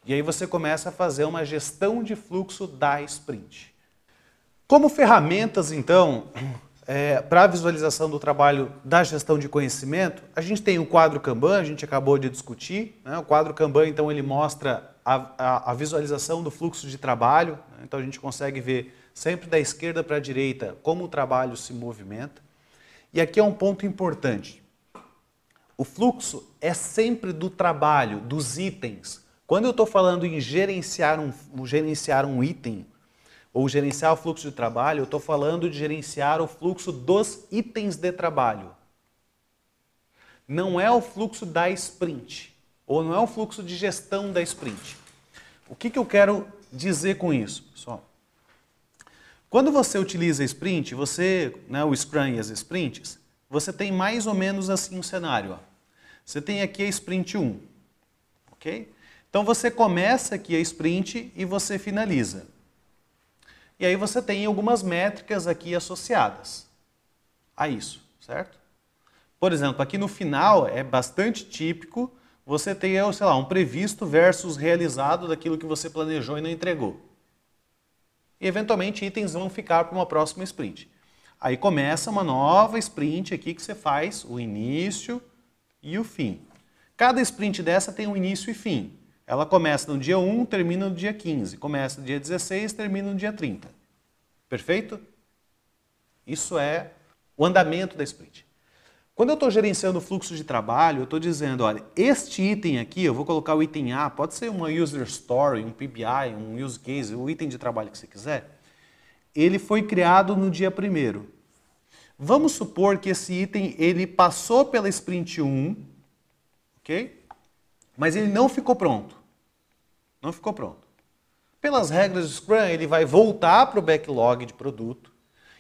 E aí você começa a fazer uma gestão de fluxo da sprint. Como ferramentas, então, [clears throat] é, para a visualização do trabalho da gestão de conhecimento, a gente tem o quadro Kanban, a gente acabou de discutir. Né? O quadro Kanban, então, ele mostra a, a, a visualização do fluxo de trabalho. Né? Então, a gente consegue ver sempre da esquerda para a direita como o trabalho se movimenta. E aqui é um ponto importante. O fluxo é sempre do trabalho, dos itens. Quando eu estou falando em gerenciar um, gerenciar um item ou gerenciar o fluxo de trabalho, eu estou falando de gerenciar o fluxo dos itens de trabalho. Não é o fluxo da sprint, ou não é o fluxo de gestão da sprint. O que, que eu quero dizer com isso, pessoal? Quando você utiliza sprint, você, né, o Scrum e as sprints, você tem mais ou menos assim um cenário. Ó. Você tem aqui a sprint 1, ok? Então você começa aqui a sprint e você finaliza. E aí você tem algumas métricas aqui associadas a isso, certo? Por exemplo, aqui no final é bastante típico você ter, sei lá, um previsto versus realizado daquilo que você planejou e não entregou e eventualmente itens vão ficar para uma próxima sprint. Aí começa uma nova sprint aqui que você faz o início e o fim. Cada sprint dessa tem um início e fim. Ela começa no dia 1, termina no dia 15. Começa no dia 16, termina no dia 30. Perfeito? Isso é o andamento da sprint. Quando eu estou gerenciando o fluxo de trabalho, eu estou dizendo, olha, este item aqui, eu vou colocar o item A, pode ser uma user story, um PBI, um use case, o item de trabalho que você quiser. Ele foi criado no dia primeiro. Vamos supor que esse item ele passou pela sprint 1, ok? Mas ele não ficou pronto. Não ficou pronto. Pelas regras do Scrum, ele vai voltar para o backlog de produto.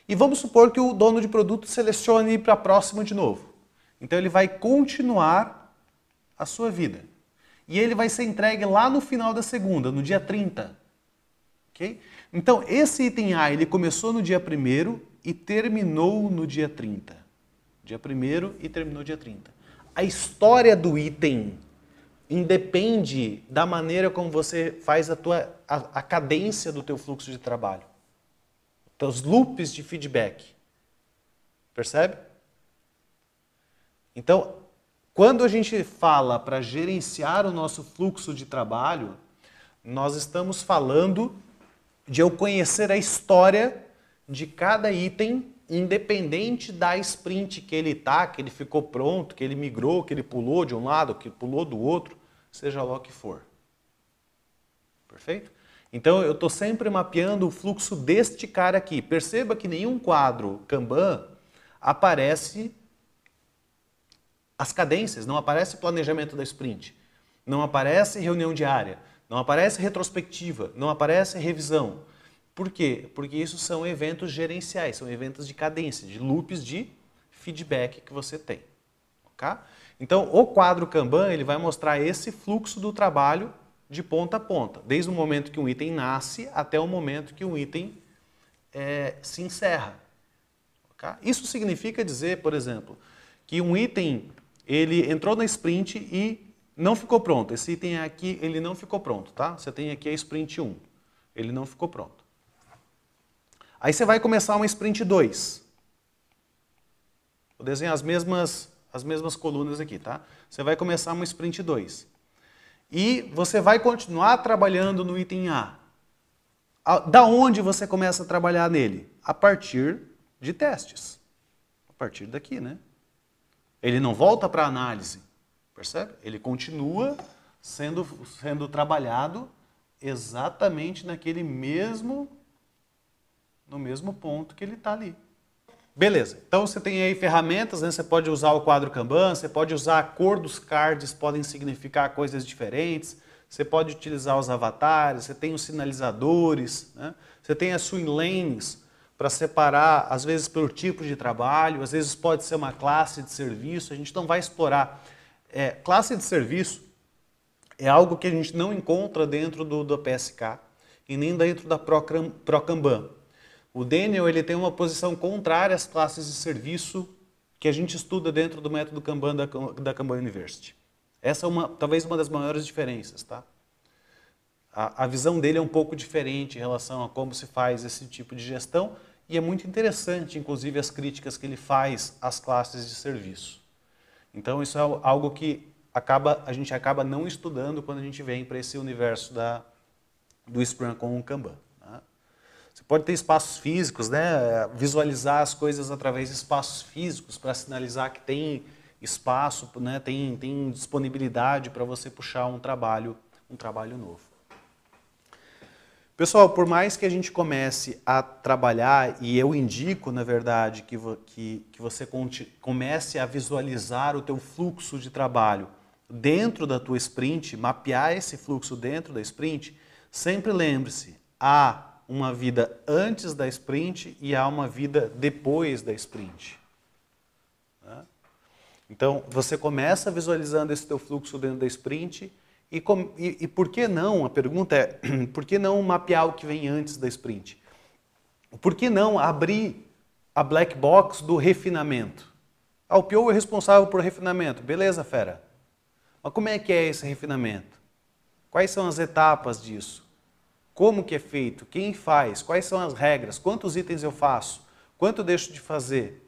E vamos supor que o dono de produto selecione para próximo de novo. Então ele vai continuar a sua vida. E ele vai ser entregue lá no final da segunda, no dia 30. ok? Então esse item A ele começou no dia 1 e terminou no dia 30. Dia 1 e terminou dia 30. A história do item independe da maneira como você faz a tua a, a cadência do teu fluxo de trabalho. Teus loops de feedback. Percebe? Então, quando a gente fala para gerenciar o nosso fluxo de trabalho, nós estamos falando de eu conhecer a história de cada item, independente da sprint que ele está, que ele ficou pronto, que ele migrou, que ele pulou de um lado, que pulou do outro, seja lá o que for. Perfeito? Então eu estou sempre mapeando o fluxo deste cara aqui. Perceba que nenhum quadro Kanban aparece as cadências, não aparece planejamento da sprint, não aparece reunião diária, não aparece retrospectiva, não aparece revisão. Por quê? Porque isso são eventos gerenciais, são eventos de cadência, de loops de feedback que você tem. Okay? Então, o quadro Kanban ele vai mostrar esse fluxo do trabalho de ponta a ponta, desde o momento que um item nasce até o momento que um item é, se encerra. Okay? Isso significa dizer, por exemplo, que um item ele entrou na sprint e não ficou pronto. Esse item aqui, ele não ficou pronto, tá? Você tem aqui a sprint 1. Ele não ficou pronto. Aí você vai começar uma sprint 2. Vou desenhar as mesmas, as mesmas colunas aqui, tá? Você vai começar uma sprint 2. E você vai continuar trabalhando no item A. Da onde você começa a trabalhar nele? A partir de testes. A partir daqui, né? Ele não volta para a análise, percebe? Ele continua sendo, sendo trabalhado exatamente naquele mesmo no mesmo ponto que ele está ali. Beleza. Então você tem aí ferramentas, né? Você pode usar o quadro Kanban, você pode usar a cor dos cards, podem significar coisas diferentes. Você pode utilizar os avatares, você tem os sinalizadores, né? Você tem as swing lanes, para separar, às vezes pelo tipo de trabalho, às vezes pode ser uma classe de serviço, a gente não vai explorar. É, classe de serviço é algo que a gente não encontra dentro do, do PSK e nem dentro da Procram, kanban O Daniel ele tem uma posição contrária às classes de serviço que a gente estuda dentro do método Kanban da, da Kanban University. Essa é uma, talvez uma das maiores diferenças, tá? a visão dele é um pouco diferente em relação a como se faz esse tipo de gestão, e é muito interessante, inclusive, as críticas que ele faz às classes de serviço. Então, isso é algo que acaba, a gente acaba não estudando quando a gente vem para esse universo da, do Scrum com o Kanban. Né? Você pode ter espaços físicos, né? visualizar as coisas através de espaços físicos para sinalizar que tem espaço, né? tem, tem disponibilidade para você puxar um trabalho, um trabalho novo. Pessoal, por mais que a gente comece a trabalhar, e eu indico, na verdade, que, que, que você comece a visualizar o teu fluxo de trabalho dentro da tua sprint, mapear esse fluxo dentro da sprint, sempre lembre-se, há uma vida antes da sprint e há uma vida depois da sprint. Né? Então, você começa visualizando esse teu fluxo dentro da sprint, e, com, e, e por que não? A pergunta é: [clears throat] por que não mapear o que vem antes da sprint? Por que não abrir a black box do refinamento? Ah, o PO é responsável por refinamento. Beleza, fera. Mas como é que é esse refinamento? Quais são as etapas disso? Como que é feito? Quem faz? Quais são as regras? Quantos itens eu faço? Quanto eu deixo de fazer?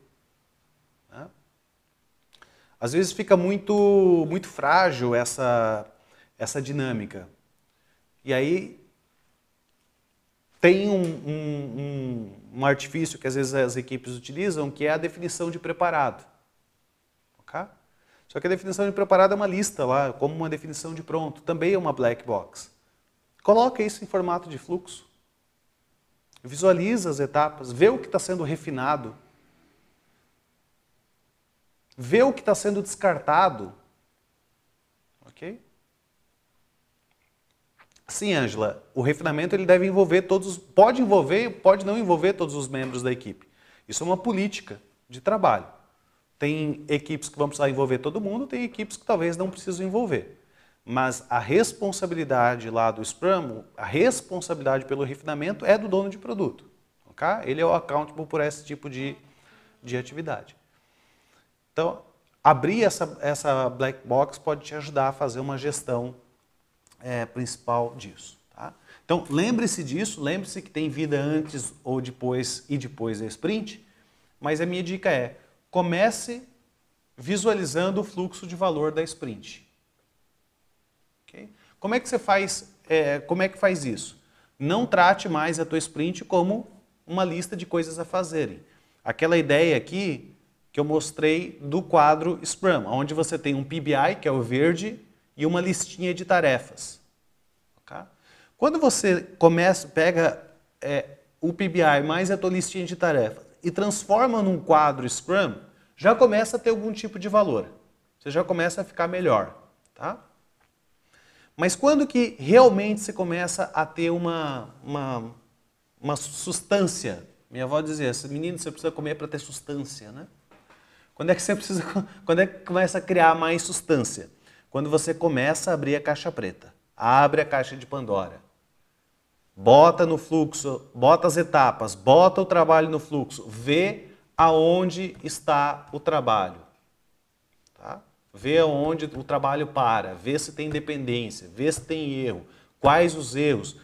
Às vezes fica muito, muito frágil essa, essa dinâmica. E aí tem um, um, um, um, artifício que às vezes as equipes utilizam, que é a definição de preparado. Okay? Só que a definição de preparado é uma lista lá, como uma definição de pronto, também é uma black box. Coloca isso em formato de fluxo. Visualiza as etapas, vê o que está sendo refinado. Vê o que está sendo descartado. ok? Sim, Angela. o refinamento ele deve envolver todos, pode envolver, pode não envolver todos os membros da equipe. Isso é uma política de trabalho. Tem equipes que vão precisar envolver todo mundo, tem equipes que talvez não precisam envolver. Mas a responsabilidade lá do Scrum, a responsabilidade pelo refinamento é do dono de produto. Okay? Ele é o accountable por esse tipo de, de atividade. Então, abrir essa, essa black box pode te ajudar a fazer uma gestão é, principal disso. Tá? Então, lembre-se disso, lembre-se que tem vida antes ou depois e depois da sprint, mas a minha dica é, comece visualizando o fluxo de valor da sprint. Okay? Como é que você faz, é, como é que faz isso? Não trate mais a tua sprint como uma lista de coisas a fazerem. Aquela ideia aqui que eu mostrei do quadro Scrum, onde você tem um PBI, que é o verde, e uma listinha de tarefas. Quando você começa, pega é, o PBI mais a tua listinha de tarefas e transforma num quadro Scrum, já começa a ter algum tipo de valor. Você já começa a ficar melhor. Tá? Mas quando que realmente você começa a ter uma, uma, uma sustância? Minha avó dizia, menino, você precisa comer para ter sustância, né? Quando é que você precisa, [laughs] quando é que começa a criar mais sustância? quando você começa a abrir a caixa preta. Abre a caixa de Pandora. Bota no fluxo, bota as etapas, bota o trabalho no fluxo, vê aonde está o trabalho. Tá? Vê aonde o trabalho para, vê se tem dependência, vê se tem erro, quais os erros.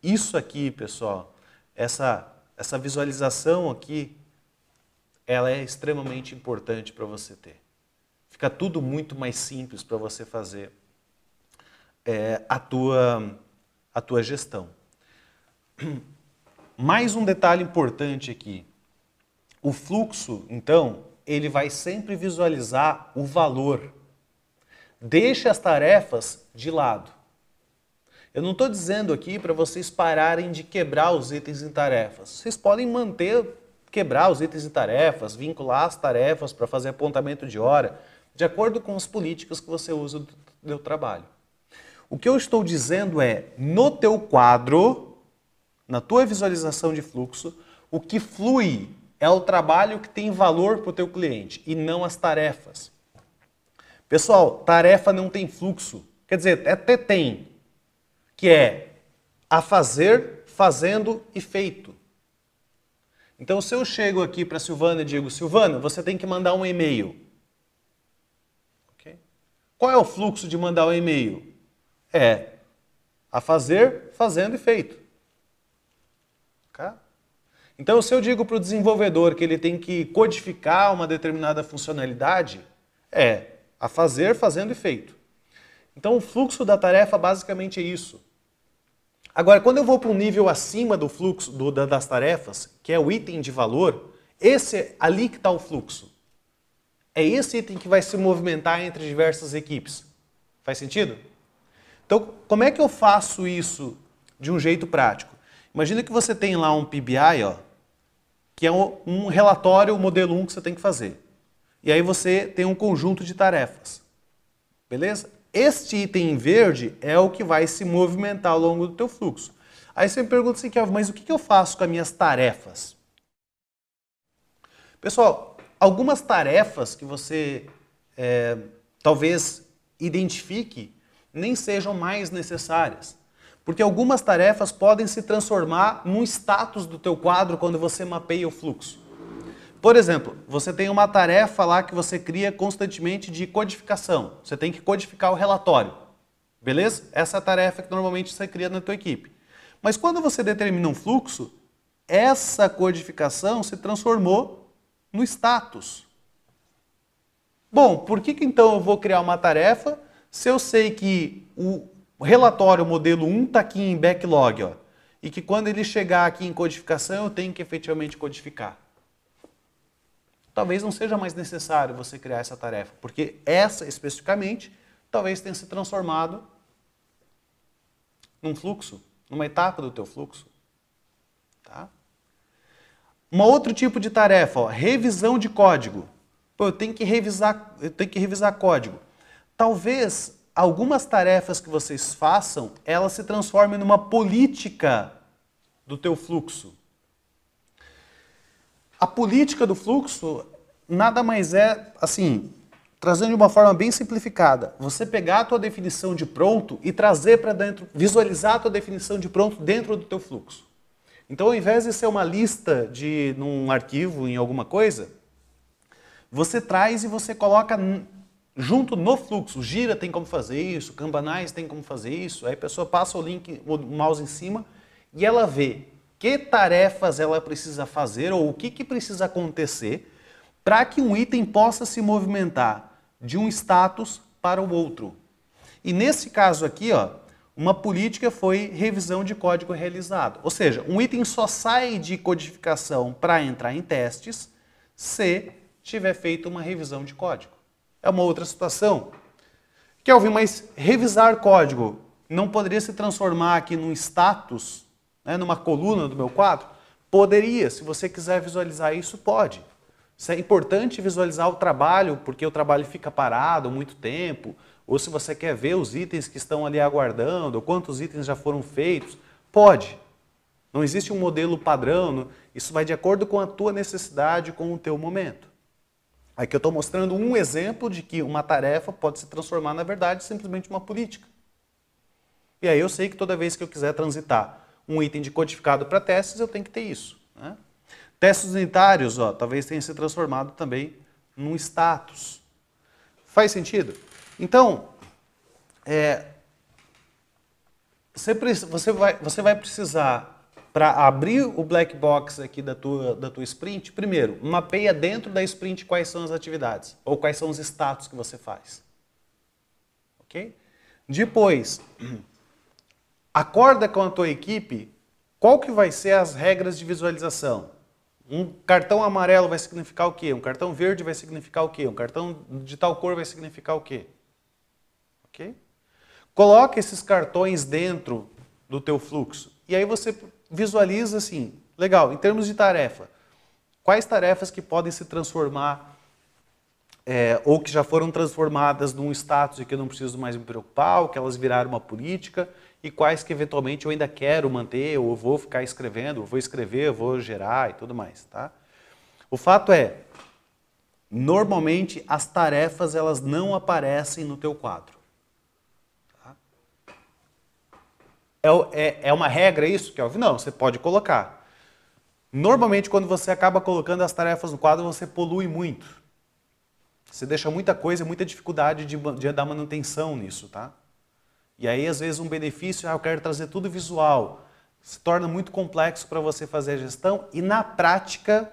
Isso aqui, pessoal, essa, essa visualização aqui, ela é extremamente importante para você ter. Fica tudo muito mais simples para você fazer é, a, tua, a tua gestão. Mais um detalhe importante aqui. O fluxo, então, ele vai sempre visualizar o valor. Deixe as tarefas de lado. Eu não estou dizendo aqui para vocês pararem de quebrar os itens em tarefas. Vocês podem manter, quebrar os itens em tarefas, vincular as tarefas para fazer apontamento de hora de acordo com as políticas que você usa do seu trabalho. O que eu estou dizendo é, no teu quadro, na tua visualização de fluxo, o que flui é o trabalho que tem valor para o teu cliente e não as tarefas. Pessoal, tarefa não tem fluxo. Quer dizer, até tem, que é a fazer, fazendo e feito. Então, se eu chego aqui para Silvana e digo, Silvana, você tem que mandar um e-mail. Qual é o fluxo de mandar o um e-mail? É a fazer, fazendo e feito. Então, se eu digo para o desenvolvedor que ele tem que codificar uma determinada funcionalidade, é a fazer, fazendo e feito. Então, o fluxo da tarefa basicamente é isso. Agora, quando eu vou para um nível acima do fluxo do, das tarefas, que é o item de valor, esse é ali que está o fluxo. É esse item que vai se movimentar entre diversas equipes. Faz sentido? Então, como é que eu faço isso de um jeito prático? Imagina que você tem lá um PBI, ó, que é um, um relatório modelo 1 que você tem que fazer. E aí você tem um conjunto de tarefas. Beleza? Este item em verde é o que vai se movimentar ao longo do teu fluxo. Aí você me pergunta assim, mas o que eu faço com as minhas tarefas? Pessoal, algumas tarefas que você é, talvez identifique nem sejam mais necessárias. Porque algumas tarefas podem se transformar num status do teu quadro quando você mapeia o fluxo. Por exemplo, você tem uma tarefa lá que você cria constantemente de codificação. Você tem que codificar o relatório. Beleza? Essa é a tarefa que normalmente você cria na tua equipe. Mas quando você determina um fluxo, essa codificação se transformou no status. Bom, por que, que então eu vou criar uma tarefa se eu sei que o relatório modelo 1 está aqui em backlog ó, e que quando ele chegar aqui em codificação eu tenho que efetivamente codificar? Talvez não seja mais necessário você criar essa tarefa, porque essa especificamente talvez tenha se transformado num fluxo, numa etapa do teu fluxo. Um outro tipo de tarefa, ó, revisão de código. Pô, eu tenho que revisar, eu tenho que revisar código. Talvez algumas tarefas que vocês façam, elas se transformem numa política do teu fluxo. A política do fluxo nada mais é, assim, trazendo de uma forma bem simplificada, você pegar a tua definição de pronto e trazer para dentro, visualizar a tua definição de pronto dentro do teu fluxo. Então, ao invés de ser uma lista de num arquivo, em alguma coisa, você traz e você coloca junto no fluxo. Gira tem como fazer isso, cambanais tem como fazer isso. Aí a pessoa passa o link, o mouse em cima e ela vê que tarefas ela precisa fazer ou o que, que precisa acontecer para que um item possa se movimentar de um status para o outro. E nesse caso aqui, ó, uma política foi revisão de código realizado. Ou seja, um item só sai de codificação para entrar em testes se tiver feito uma revisão de código. É uma outra situação. Kelvin, mas revisar código não poderia se transformar aqui num status, né, numa coluna do meu quadro? Poderia, se você quiser visualizar isso, pode. Isso é importante visualizar o trabalho, porque o trabalho fica parado muito tempo, ou se você quer ver os itens que estão ali aguardando, ou quantos itens já foram feitos, pode. Não existe um modelo padrão, isso vai de acordo com a tua necessidade, com o teu momento. Aqui eu estou mostrando um exemplo de que uma tarefa pode se transformar, na verdade, simplesmente uma política. E aí eu sei que toda vez que eu quiser transitar um item de codificado para testes, eu tenho que ter isso. Né? Testes unitários, ó, talvez tenha se transformado também num status. Faz sentido? Então, é, você, você, vai, você vai precisar, para abrir o black box aqui da tua, da tua sprint, primeiro, mapeia dentro da sprint quais são as atividades, ou quais são os status que você faz. Ok? Depois, [clears throat] acorda com a tua equipe qual que vai ser as regras de visualização. Um cartão amarelo vai significar o quê? Um cartão verde vai significar o quê? Um cartão de tal cor vai significar o quê? ok? Coloca esses cartões dentro do teu fluxo. E aí você visualiza assim, legal, em termos de tarefa, quais tarefas que podem se transformar é, ou que já foram transformadas num status de que eu não preciso mais me preocupar, ou que elas viraram uma política, e quais que eventualmente eu ainda quero manter, ou vou ficar escrevendo, ou vou escrever, ou vou gerar e tudo mais, tá? O fato é, normalmente as tarefas elas não aparecem no teu quadro. É, é, é uma regra isso, Kelvin? É não, você pode colocar. Normalmente, quando você acaba colocando as tarefas no quadro, você polui muito. Você deixa muita coisa, muita dificuldade de, de dar manutenção nisso, tá? E aí, às vezes, um benefício, ah, eu quero trazer tudo visual. Se torna muito complexo para você fazer a gestão e, na prática,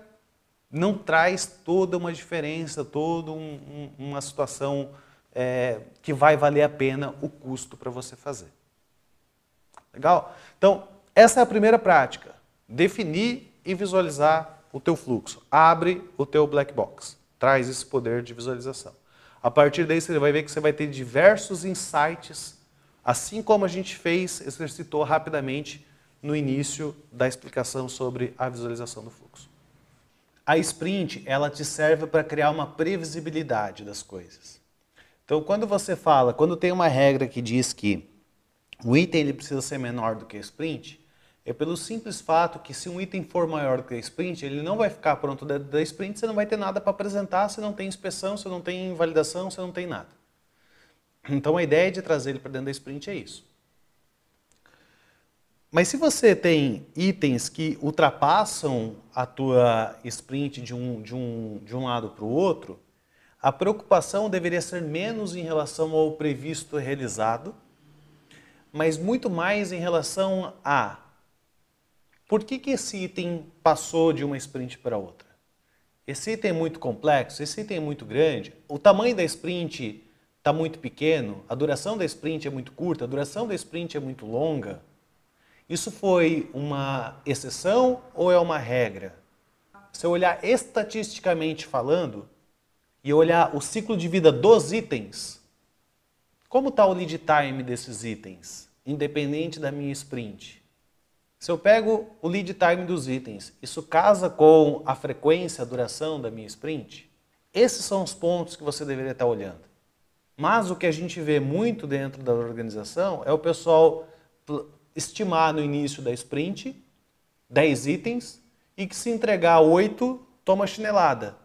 não traz toda uma diferença, toda um, um, uma situação é, que vai valer a pena o custo para você fazer. Legal? Então, essa é a primeira prática. Definir e visualizar o teu fluxo. Abre o teu black box. Traz esse poder de visualização. A partir daí você vai ver que você vai ter diversos insights, assim como a gente fez, exercitou rapidamente no início da explicação sobre a visualização do fluxo. A sprint, ela te serve para criar uma previsibilidade das coisas. Então, quando você fala, quando tem uma regra que diz que o item ele precisa ser menor do que a sprint, é pelo simples fato que se um item for maior do que a sprint, ele não vai ficar pronto dentro da sprint, você não vai ter nada para apresentar, você não tem inspeção, você não tem validação, você não tem nada. Então a ideia de trazer ele para dentro da sprint é isso. Mas se você tem itens que ultrapassam a tua sprint de um, de um, de um lado para o outro, a preocupação deveria ser menos em relação ao previsto realizado mas muito mais em relação a por que, que esse item passou de uma sprint para outra? Esse item é muito complexo, esse item é muito grande, o tamanho da sprint está muito pequeno, a duração da sprint é muito curta, a duração da sprint é muito longa. Isso foi uma exceção ou é uma regra? Se eu olhar estatisticamente falando e olhar o ciclo de vida dos itens, como está o lead time desses itens, independente da minha sprint? Se eu pego o lead time dos itens, isso casa com a frequência, a duração da minha sprint? Esses são os pontos que você deveria estar tá olhando. Mas o que a gente vê muito dentro da organização é o pessoal estimar no início da sprint 10 itens e que se entregar 8 toma chinelada,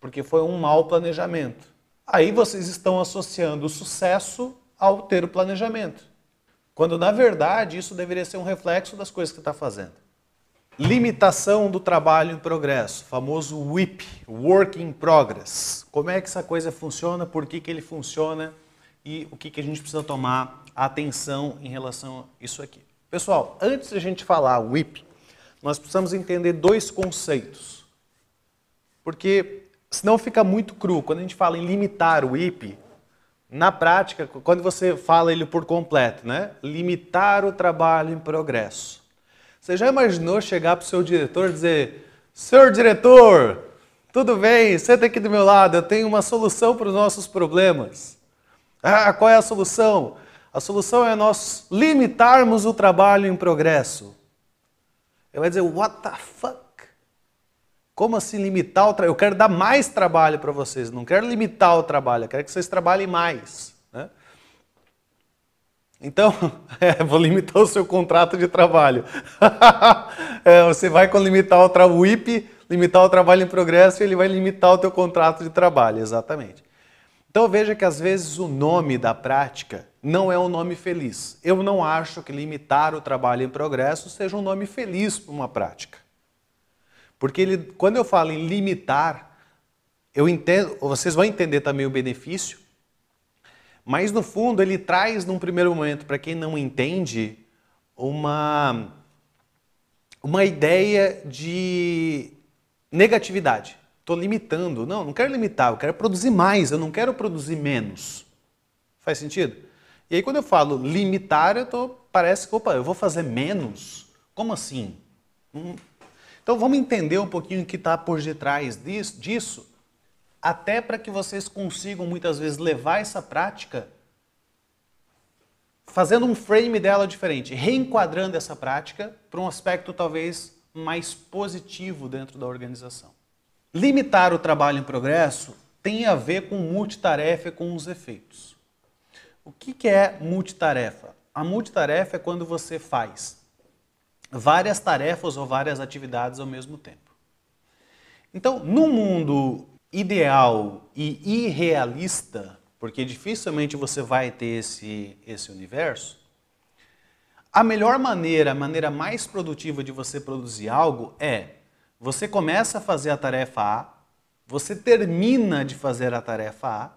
porque foi um mau planejamento. Aí vocês estão associando o sucesso ao ter o planejamento. Quando na verdade isso deveria ser um reflexo das coisas que está fazendo. Limitação do trabalho em progresso, famoso WIP, Work in Progress. Como é que essa coisa funciona, por que, que ele funciona e o que, que a gente precisa tomar atenção em relação a isso aqui. Pessoal, antes de a gente falar WIP, nós precisamos entender dois conceitos. Porque senão fica muito cru. Quando a gente fala em limitar o IP, na prática, quando você fala ele por completo, né? Limitar o trabalho em progresso. Você já imaginou chegar para o seu diretor e dizer: Senhor diretor, tudo bem, senta aqui do meu lado, eu tenho uma solução para os nossos problemas. Ah, qual é a solução? A solução é nós limitarmos o trabalho em progresso. Ele vai dizer: What the fuck? Como assim limitar o trabalho? Eu quero dar mais trabalho para vocês, não quero limitar o trabalho, eu quero que vocês trabalhem mais. Né? Então, [laughs] é, vou limitar o seu contrato de trabalho. [laughs] é, você vai com limitar o, tra... limitar o trabalho em progresso, e ele vai limitar o teu contrato de trabalho, exatamente. Então veja que às vezes o nome da prática não é um nome feliz. Eu não acho que limitar o trabalho em progresso seja um nome feliz para uma prática. Porque ele, quando eu falo em limitar, eu entendo, vocês vão entender também o benefício, mas no fundo ele traz num primeiro momento para quem não entende uma uma ideia de negatividade. Estou limitando. Não, não quero limitar, eu quero produzir mais, eu não quero produzir menos. Faz sentido? E aí quando eu falo limitar, eu tô, parece que, opa, eu vou fazer menos? Como assim? Não, hum, então vamos entender um pouquinho o que está por detrás disso, até para que vocês consigam muitas vezes levar essa prática fazendo um frame dela diferente, reenquadrando essa prática para um aspecto talvez mais positivo dentro da organização. Limitar o trabalho em progresso tem a ver com multitarefa e com os efeitos. O que é multitarefa? A multitarefa é quando você faz várias tarefas ou várias atividades ao mesmo tempo. Então, no mundo ideal e irrealista, porque dificilmente você vai ter esse, esse universo, a melhor maneira, a maneira mais produtiva de você produzir algo é você começa a fazer a tarefa A, você termina de fazer a tarefa A.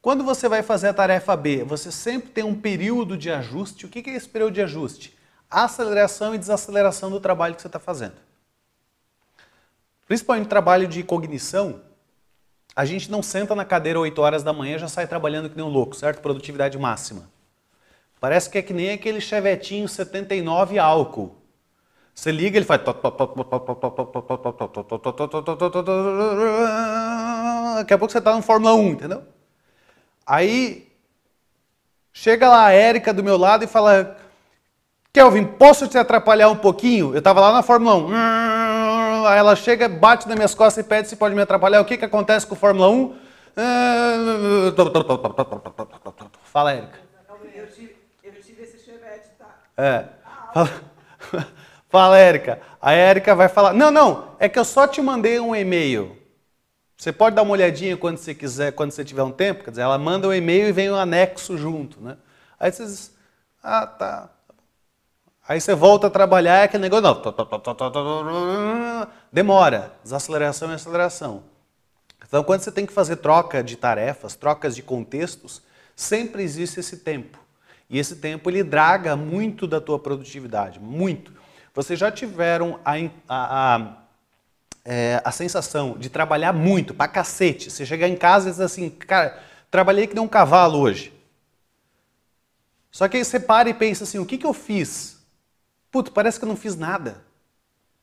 Quando você vai fazer a tarefa B, você sempre tem um período de ajuste. O que é esse período de ajuste? aceleração e desaceleração do trabalho que você está fazendo. Principalmente no trabalho de cognição, a gente não senta na cadeira 8 horas da manhã e já sai trabalhando que nem um louco, certo? Produtividade máxima. Parece que é que nem aquele chevetinho 79 álcool. Você liga, ele faz. Daqui a pouco você está no Fórmula 1, entendeu? Aí chega lá a Érica do meu lado e fala: Kelvin, posso te atrapalhar um pouquinho? Eu estava lá na Fórmula 1. Aí ela chega, bate nas minhas costas e pede se pode me atrapalhar. O que, que acontece com o Fórmula 1? Fala, Érica. Eu tive, eu tive esse chevette, tá? É. Fala, [laughs] Fala Érica. A Érica vai falar: Não, não, é que eu só te mandei um e-mail. Você pode dar uma olhadinha quando você quiser, quando você tiver um tempo. Quer dizer, ela manda o um e-mail e vem o um anexo junto, né? Aí vocês. Ah, tá. Aí você volta a trabalhar, é aquele negócio, não, tá, tá, tá, demora, desaceleração e aceleração. Então, quando você tem que fazer troca de tarefas, trocas de contextos, sempre existe esse tempo. E esse tempo ele draga muito da tua produtividade, muito. Vocês já tiveram a, a, a, é, a sensação de trabalhar muito, pra cacete. Você chegar em casa e dizer assim, cara, trabalhei que nem um cavalo hoje. Só que aí você para e pensa assim, o que, que eu fiz Puto, parece que eu não fiz nada.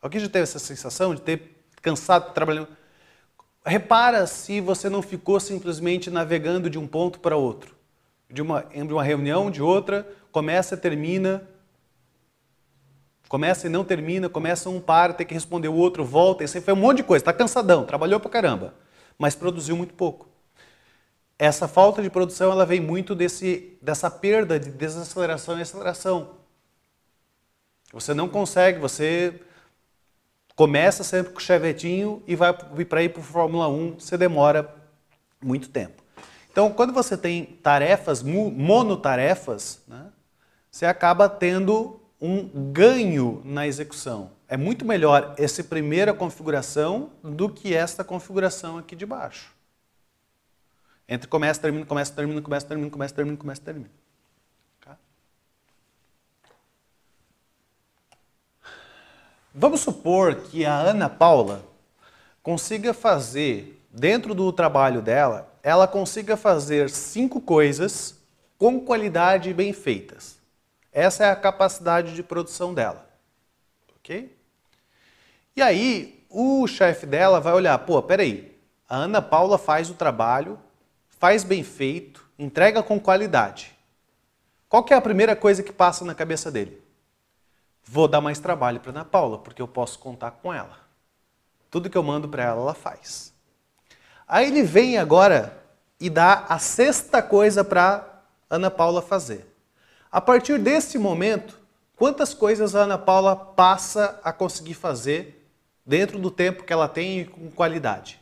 Alguém já teve essa sensação de ter cansado trabalhando? Repara se você não ficou simplesmente navegando de um ponto para outro. De uma, de uma reunião, de outra, começa e termina. Começa e não termina, começa um para, tem que responder o outro, volta, e você foi um monte de coisa, está cansadão, trabalhou pra caramba, mas produziu muito pouco. Essa falta de produção ela vem muito desse, dessa perda de desaceleração e aceleração. Você não consegue, você começa sempre com o chevetinho e vai para ir para a Fórmula 1, você demora muito tempo. Então, quando você tem tarefas, monotarefas, né, você acaba tendo um ganho na execução. É muito melhor essa primeira configuração do que esta configuração aqui de baixo. Entre começa, termina, começa, termina, começa, termina, começa, termina, começa, termina. Vamos supor que a Ana Paula consiga fazer, dentro do trabalho dela, ela consiga fazer cinco coisas com qualidade e bem feitas. Essa é a capacidade de produção dela. Ok? E aí, o chefe dela vai olhar: pô, peraí, a Ana Paula faz o trabalho, faz bem feito, entrega com qualidade. Qual é a primeira coisa que passa na cabeça dele? Vou dar mais trabalho para Ana Paula, porque eu posso contar com ela. Tudo que eu mando para ela, ela faz. Aí ele vem agora e dá a sexta coisa para Ana Paula fazer. A partir desse momento, quantas coisas a Ana Paula passa a conseguir fazer dentro do tempo que ela tem e com qualidade?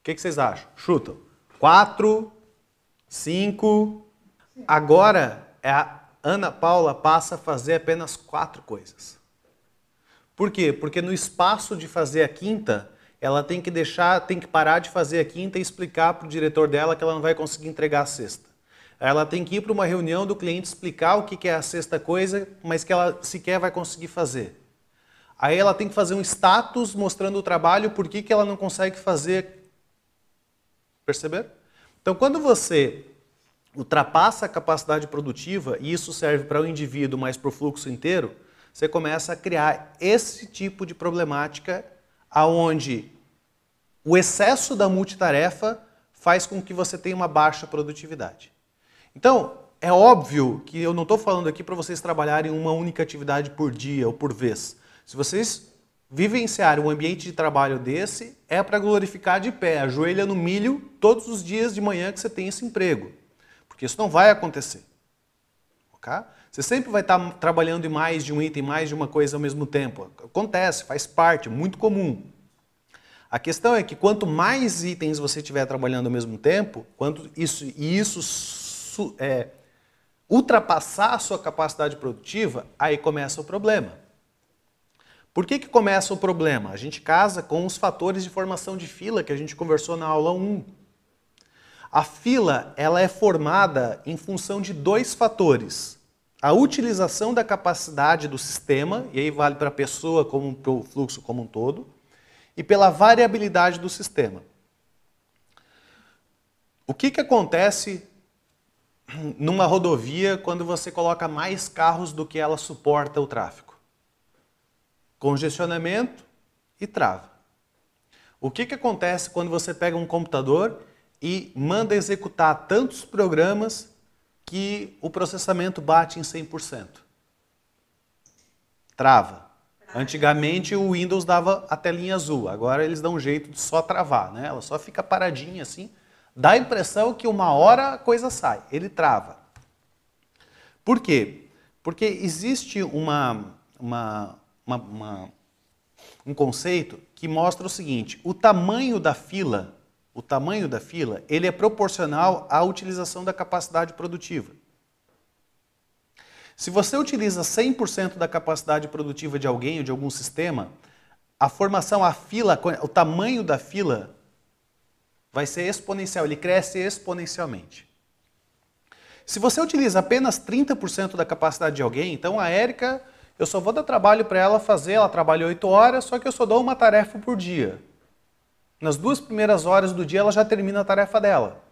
O que, que vocês acham? Chutam. Quatro, cinco. Agora é a Ana Paula passa a fazer apenas quatro coisas. Por quê? Porque no espaço de fazer a quinta, ela tem que deixar, tem que parar de fazer a quinta e explicar para o diretor dela que ela não vai conseguir entregar a sexta. Ela tem que ir para uma reunião do cliente explicar o que é a sexta coisa, mas que ela sequer vai conseguir fazer. Aí ela tem que fazer um status mostrando o trabalho, por que ela não consegue fazer. Perceber? Então, quando você ultrapassa a capacidade produtiva, e isso serve para o indivíduo, mas para o fluxo inteiro, você começa a criar esse tipo de problemática aonde o excesso da multitarefa faz com que você tenha uma baixa produtividade. Então, é óbvio que eu não estou falando aqui para vocês trabalharem uma única atividade por dia ou por vez. Se vocês vivenciarem um ambiente de trabalho desse, é para glorificar de pé, ajoelha no milho todos os dias de manhã que você tem esse emprego. Porque isso não vai acontecer. Ok? Você sempre vai estar trabalhando em mais de um item, mais de uma coisa ao mesmo tempo. Acontece, faz parte, muito comum. A questão é que quanto mais itens você estiver trabalhando ao mesmo tempo, quanto isso e isso é, ultrapassar a sua capacidade produtiva, aí começa o problema. Por que, que começa o problema? A gente casa com os fatores de formação de fila que a gente conversou na aula 1. A fila ela é formada em função de dois fatores. A utilização da capacidade do sistema, e aí vale para a pessoa como para o fluxo como um todo, e pela variabilidade do sistema. O que, que acontece numa rodovia quando você coloca mais carros do que ela suporta o tráfego? Congestionamento e trava. O que, que acontece quando você pega um computador e manda executar tantos programas que o processamento bate em 100%. Trava. Antigamente o Windows dava a telinha azul, agora eles dão um jeito de só travar, né? Ela só fica paradinha assim, dá a impressão que uma hora a coisa sai, ele trava. Por quê? Porque existe uma, uma, uma, uma um conceito que mostra o seguinte: o tamanho da fila o tamanho da fila, ele é proporcional à utilização da capacidade produtiva. Se você utiliza 100% da capacidade produtiva de alguém ou de algum sistema, a formação, a fila, o tamanho da fila vai ser exponencial, ele cresce exponencialmente. Se você utiliza apenas 30% da capacidade de alguém, então a Érica, eu só vou dar trabalho para ela fazer, ela trabalha 8 horas, só que eu só dou uma tarefa por dia. Nas duas primeiras horas do dia, ela já termina a tarefa dela.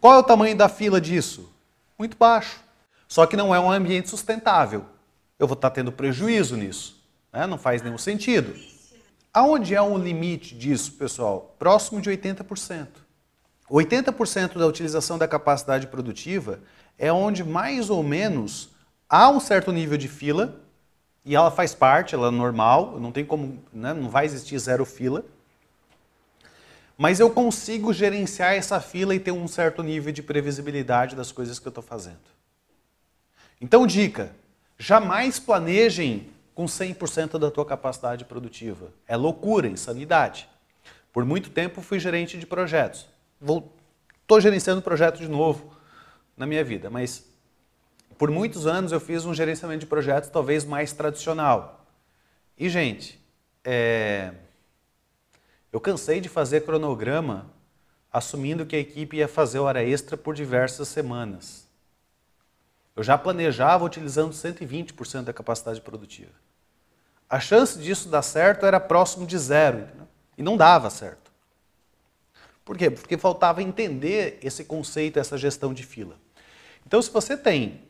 Qual é o tamanho da fila disso? Muito baixo. Só que não é um ambiente sustentável. Eu vou estar tá tendo prejuízo nisso. Né? Não faz nenhum sentido. Aonde é o um limite disso, pessoal? Próximo de 80%. 80% da utilização da capacidade produtiva é onde mais ou menos há um certo nível de fila e ela faz parte, ela é normal, não tem como, né? não vai existir zero fila mas eu consigo gerenciar essa fila e ter um certo nível de previsibilidade das coisas que eu estou fazendo. Então, dica: jamais planejem com 100% da tua capacidade produtiva. É loucura, insanidade. Por muito tempo fui gerente de projetos. Estou gerenciando projetos de novo na minha vida, mas por muitos anos eu fiz um gerenciamento de projetos talvez mais tradicional. E, gente, é eu cansei de fazer cronograma assumindo que a equipe ia fazer hora extra por diversas semanas. Eu já planejava utilizando 120% da capacidade produtiva. A chance disso dar certo era próximo de zero. Entendeu? E não dava certo. Por quê? Porque faltava entender esse conceito, essa gestão de fila. Então, se você tem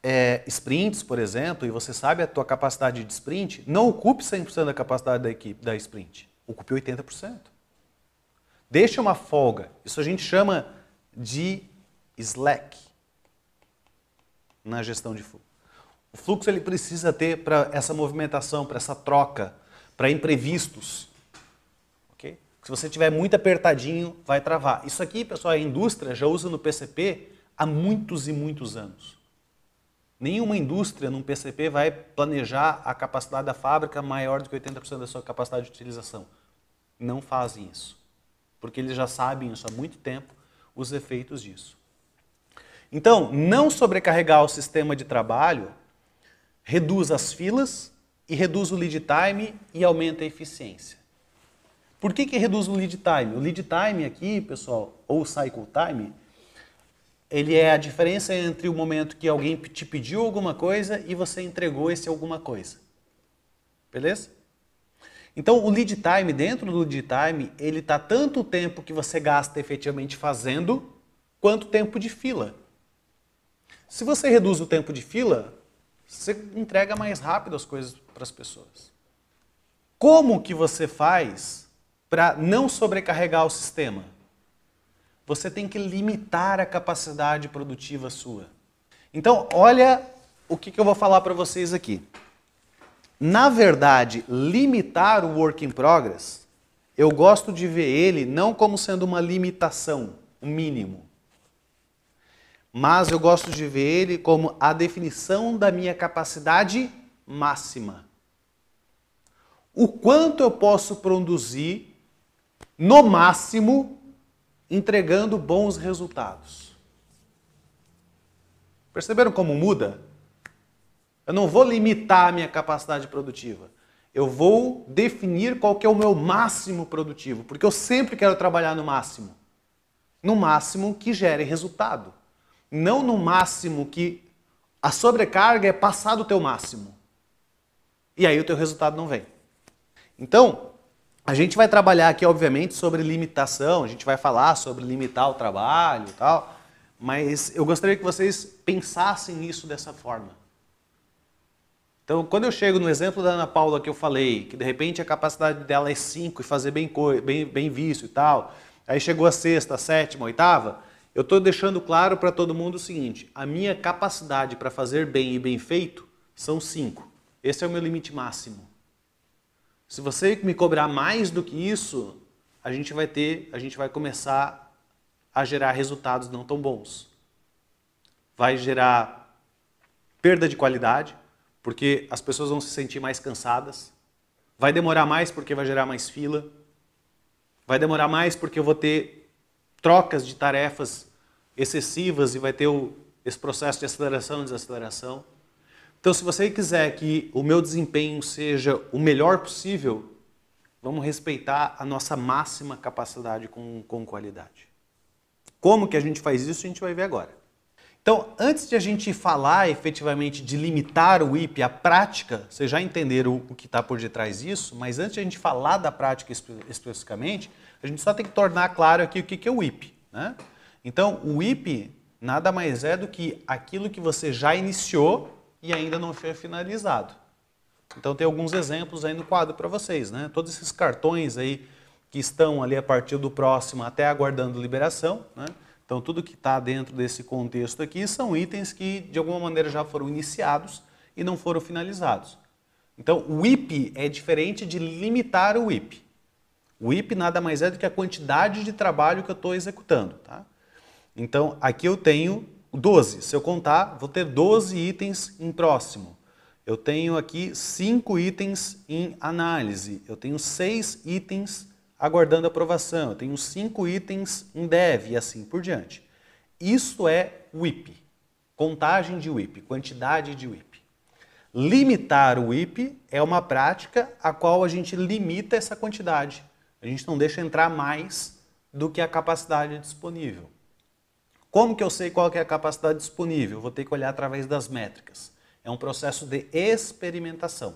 é, sprints, por exemplo, e você sabe a tua capacidade de sprint, não ocupe 100% da capacidade da equipe da sprint ocupe 80%. Deixe uma folga. Isso a gente chama de slack na gestão de fluxo. O fluxo ele precisa ter para essa movimentação, para essa troca, para imprevistos. Okay? Se você tiver muito apertadinho, vai travar. Isso aqui, pessoal, a indústria já usa no PCP há muitos e muitos anos. Nenhuma indústria num PCP vai planejar a capacidade da fábrica maior do que 80% da sua capacidade de utilização não fazem isso, porque eles já sabem isso há muito tempo, os efeitos disso. Então, não sobrecarregar o sistema de trabalho reduz as filas e reduz o lead time e aumenta a eficiência. Por que, que reduz o lead time? O lead time aqui, pessoal, ou cycle time, ele é a diferença entre o momento que alguém te pediu alguma coisa e você entregou esse alguma coisa. Beleza? Então, o lead time, dentro do lead time, ele está tanto o tempo que você gasta efetivamente fazendo, quanto o tempo de fila. Se você reduz o tempo de fila, você entrega mais rápido as coisas para as pessoas. Como que você faz para não sobrecarregar o sistema? Você tem que limitar a capacidade produtiva sua. Então, olha o que, que eu vou falar para vocês aqui na verdade, limitar o work in progress, eu gosto de ver ele não como sendo uma limitação, um mínimo, mas eu gosto de ver ele como a definição da minha capacidade máxima. O quanto eu posso produzir, no máximo, entregando bons resultados. Perceberam como muda? Eu não vou limitar a minha capacidade produtiva. Eu vou definir qual que é o meu máximo produtivo, porque eu sempre quero trabalhar no máximo. No máximo que gere resultado. Não no máximo que a sobrecarga é passar do teu máximo. E aí o teu resultado não vem. Então, a gente vai trabalhar aqui, obviamente, sobre limitação, a gente vai falar sobre limitar o trabalho e tal, mas eu gostaria que vocês pensassem nisso dessa forma. Então, quando eu chego no exemplo da Ana Paula que eu falei, que de repente a capacidade dela é 5 e fazer bem, bem, bem visto e tal, aí chegou a sexta, a sétima, a oitava, eu estou deixando claro para todo mundo o seguinte: a minha capacidade para fazer bem e bem feito são 5. Esse é o meu limite máximo. Se você me cobrar mais do que isso, a gente vai ter, a gente vai começar a gerar resultados não tão bons. Vai gerar perda de qualidade, porque as pessoas vão se sentir mais cansadas. Vai demorar mais porque vai gerar mais fila. Vai demorar mais porque eu vou ter trocas de tarefas excessivas e vai ter o, esse processo de aceleração e desaceleração. Então, se você quiser que o meu desempenho seja o melhor possível, vamos respeitar a nossa máxima capacidade com, com qualidade. Como que a gente faz isso, a gente vai ver agora. Então, antes de a gente falar efetivamente de limitar o IP à prática, vocês já entenderam o que está por detrás disso, mas antes de a gente falar da prática especificamente, a gente só tem que tornar claro aqui o que é o IP. Né? Então, o IP nada mais é do que aquilo que você já iniciou e ainda não foi finalizado. Então, tem alguns exemplos aí no quadro para vocês. Né? Todos esses cartões aí que estão ali a partir do próximo até aguardando liberação, né? Então, tudo que está dentro desse contexto aqui são itens que, de alguma maneira, já foram iniciados e não foram finalizados. Então, o IP é diferente de limitar o IP. O IP nada mais é do que a quantidade de trabalho que eu estou executando. Tá? Então, aqui eu tenho 12. Se eu contar, vou ter 12 itens em próximo. Eu tenho aqui 5 itens em análise. Eu tenho 6 itens aguardando aprovação, eu tenho cinco itens em dev e assim por diante. Isso é WIP, contagem de WIP, quantidade de WIP. Limitar o WIP é uma prática a qual a gente limita essa quantidade. A gente não deixa entrar mais do que a capacidade disponível. Como que eu sei qual é a capacidade disponível? Vou ter que olhar através das métricas. É um processo de experimentação.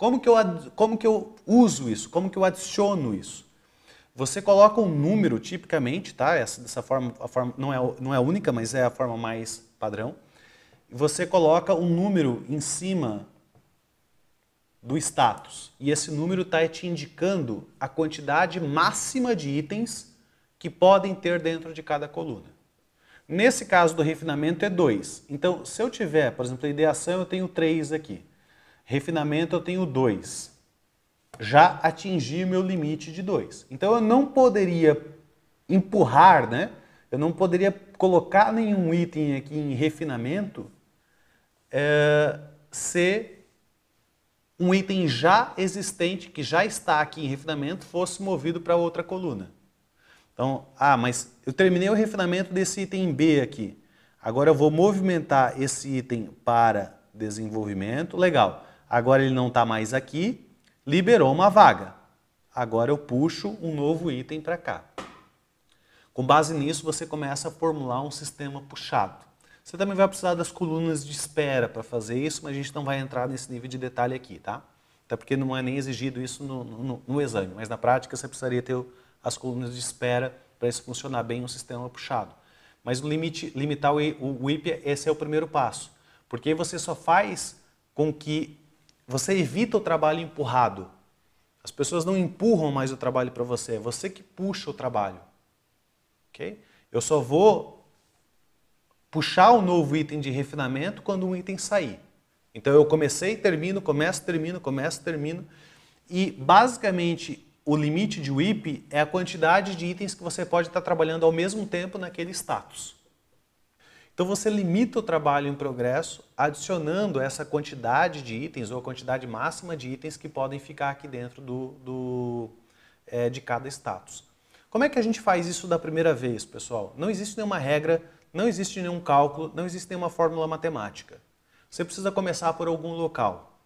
Como que eu, como que eu uso isso? Como que eu adiciono isso? Você coloca um número, tipicamente, tá? Essa, dessa forma, a forma não, é, não é a única, mas é a forma mais padrão. Você coloca um número em cima do status. E esse número está te indicando a quantidade máxima de itens que podem ter dentro de cada coluna. Nesse caso do refinamento é 2. Então, se eu tiver, por exemplo, a ideação, eu tenho 3 aqui. Refinamento eu tenho 2. Já atingi o meu limite de 2. Então eu não poderia empurrar, né? Eu não poderia colocar nenhum item aqui em refinamento é, se um item já existente, que já está aqui em refinamento, fosse movido para outra coluna. Então, ah, mas eu terminei o refinamento desse item B aqui. Agora eu vou movimentar esse item para desenvolvimento. Legal. Agora ele não está mais aqui, liberou uma vaga. Agora eu puxo um novo item para cá. Com base nisso, você começa a formular um sistema puxado. Você também vai precisar das colunas de espera para fazer isso, mas a gente não vai entrar nesse nível de detalhe aqui, tá? Até porque não é nem exigido isso no, no, no exame, mas na prática você precisaria ter as colunas de espera para isso funcionar bem um sistema puxado. Mas limite, limitar o, o WIP, esse é o primeiro passo, porque você só faz com que você evita o trabalho empurrado. As pessoas não empurram mais o trabalho para você, é você que puxa o trabalho. Ok? Eu só vou puxar o novo item de refinamento quando um item sair. Então eu comecei, termino, começo, termino, começo, termino. E basicamente o limite de WIP é a quantidade de itens que você pode estar trabalhando ao mesmo tempo naquele status. Então você limita o trabalho em progresso adicionando essa quantidade de itens ou a quantidade máxima de itens que podem ficar aqui dentro do, do é, de cada status. Como é que a gente faz isso da primeira vez, pessoal? Não existe nenhuma regra, não existe nenhum cálculo, não existe nenhuma fórmula matemática. Você precisa começar por algum local.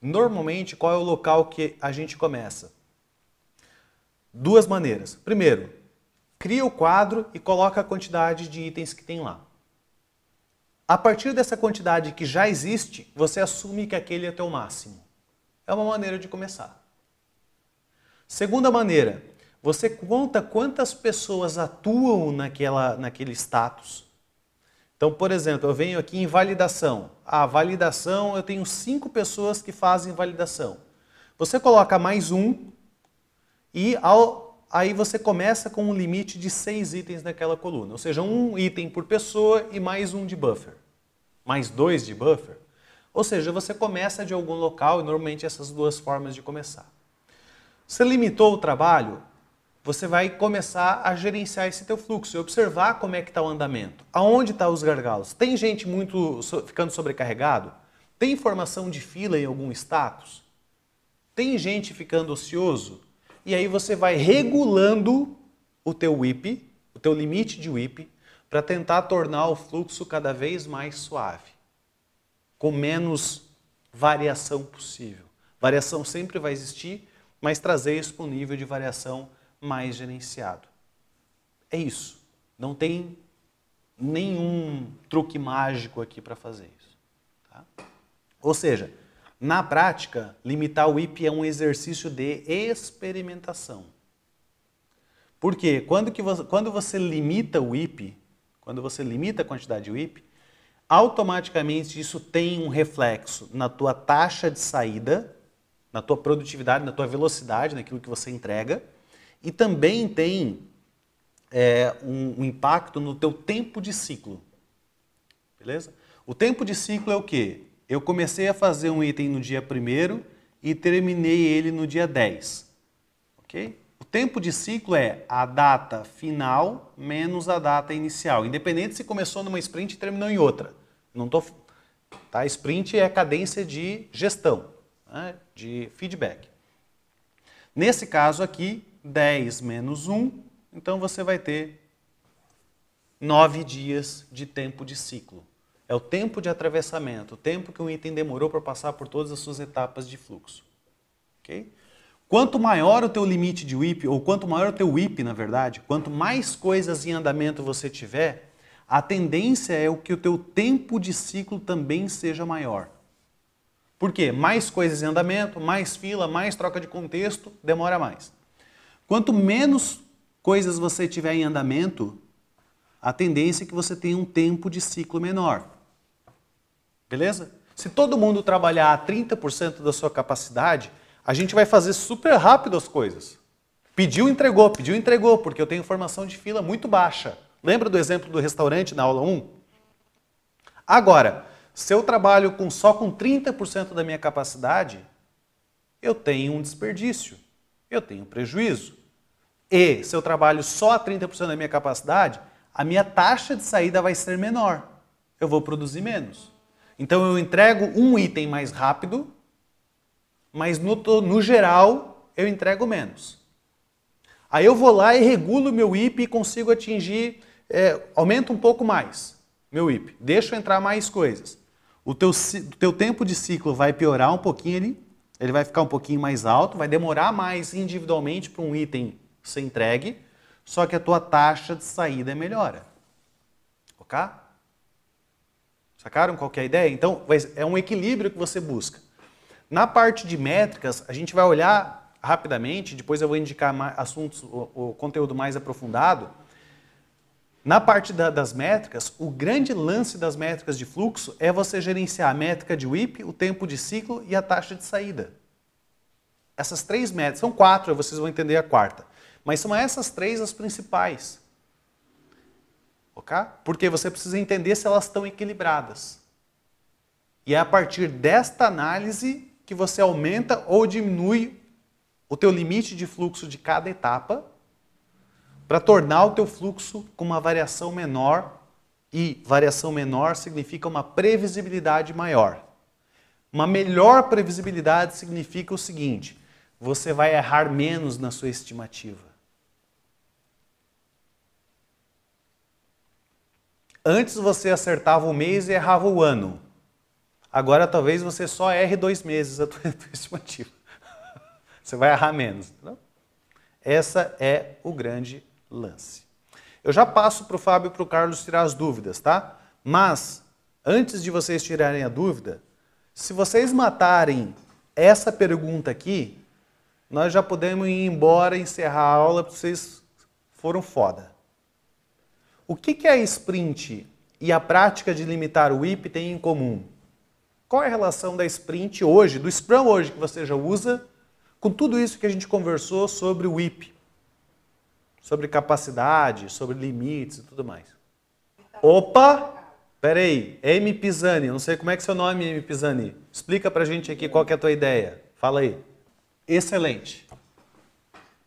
Normalmente, qual é o local que a gente começa? Duas maneiras. Primeiro, cria o quadro e coloca a quantidade de itens que tem lá. A partir dessa quantidade que já existe, você assume que aquele é o teu máximo. É uma maneira de começar. Segunda maneira, você conta quantas pessoas atuam naquela, naquele status. Então, por exemplo, eu venho aqui em validação. A validação, eu tenho cinco pessoas que fazem validação. Você coloca mais um e ao, aí você começa com um limite de seis itens naquela coluna, ou seja, um item por pessoa e mais um de buffer mais 2 de buffer. Ou seja, você começa de algum local e normalmente essas duas formas de começar. Você limitou o trabalho, você vai começar a gerenciar esse teu fluxo e observar como é que está o andamento. Aonde estão tá os gargalos? Tem gente muito ficando sobrecarregado? Tem formação de fila em algum status? Tem gente ficando ocioso? E aí você vai regulando o teu WIP, o teu limite de WIP, para tentar tornar o fluxo cada vez mais suave, com menos variação possível. Variação sempre vai existir, mas trazer isso para um nível de variação mais gerenciado. É isso. Não tem nenhum truque mágico aqui para fazer isso. Tá? Ou seja, na prática, limitar o IP é um exercício de experimentação. Por quê? Quando, que você, quando você limita o IP, quando você limita a quantidade de WIP, automaticamente isso tem um reflexo na tua taxa de saída, na tua produtividade, na tua velocidade, naquilo que você entrega, e também tem é, um, um impacto no teu tempo de ciclo. Beleza? O tempo de ciclo é o quê? Eu comecei a fazer um item no dia 1 e terminei ele no dia 10. Ok? tempo de ciclo é a data final menos a data inicial, independente se começou numa sprint e terminou em outra. Não tô, tá? Sprint é cadência de gestão, né? de feedback. Nesse caso aqui, 10 menos 1, então você vai ter 9 dias de tempo de ciclo. É o tempo de atravessamento, o tempo que um item demorou para passar por todas as suas etapas de fluxo. ok? Quanto maior o teu limite de WIP, ou quanto maior o teu WIP, na verdade, quanto mais coisas em andamento você tiver, a tendência é o que o teu tempo de ciclo também seja maior. Por quê? Mais coisas em andamento, mais fila, mais troca de contexto, demora mais. Quanto menos coisas você tiver em andamento, a tendência é que você tenha um tempo de ciclo menor. Beleza? Se todo mundo trabalhar a 30% da sua capacidade, a gente vai fazer super rápido as coisas. Pediu, entregou, pediu, entregou, porque eu tenho formação de fila muito baixa. Lembra do exemplo do restaurante na aula 1? Agora, se eu trabalho com, só com 30% da minha capacidade, eu tenho um desperdício, eu tenho prejuízo. E se eu trabalho só a 30% da minha capacidade, a minha taxa de saída vai ser menor. Eu vou produzir menos. Então eu entrego um item mais rápido mas no, no geral eu entrego menos. Aí eu vou lá e regulo meu IP e consigo atingir, é, um pouco mais meu IP, deixo entrar mais coisas. O teu, teu tempo de ciclo vai piorar um pouquinho ali, ele vai ficar um pouquinho mais alto, vai demorar mais individualmente para um item ser entregue, só que a tua taxa de saída é melhora. Ok? Sacaram qualquer é ideia? Então, é um equilíbrio que você busca. Na parte de métricas, a gente vai olhar rapidamente, depois eu vou indicar assuntos, o, o, conteúdo mais aprofundado. Na parte da, das métricas, o grande lance das métricas de fluxo é você gerenciar a métrica de WIP, o tempo de ciclo e a taxa de saída. Essas três métricas, são quatro, vocês vão entender a quarta. Mas são essas três as principais. Ok? Porque você precisa entender se elas estão equilibradas. E é a partir desta análise que você aumenta ou diminui o teu limite de fluxo de cada etapa para tornar o teu fluxo com uma variação menor e variação menor significa uma previsibilidade maior. Uma melhor previsibilidade significa o seguinte: você vai errar menos na sua estimativa. Antes você acertava o mês e errava o ano. Agora talvez você só erre dois meses a tua, a [laughs] tua estimativa. Você vai errar menos. Não? Essa é o grande lance. Eu já passo para o Fábio e para o Carlos tirar as dúvidas, tá? Mas, antes de vocês tirarem a dúvida, se vocês matarem essa pergunta aqui, nós já podemos ir embora e encerrar a aula, porque vocês foram foda. O que, que a sprint e a prática de limitar o IP têm em comum? Qual é a relação da sprint hoje, do Scrum hoje que você já usa, com tudo isso que a gente conversou sobre o IP? Sobre capacidade, sobre limites e tudo mais. Opa! Peraí, M. Pisani, não sei como é que é seu nome, M. Pisani. Explica pra gente aqui qual é a tua ideia. Fala aí. Excelente.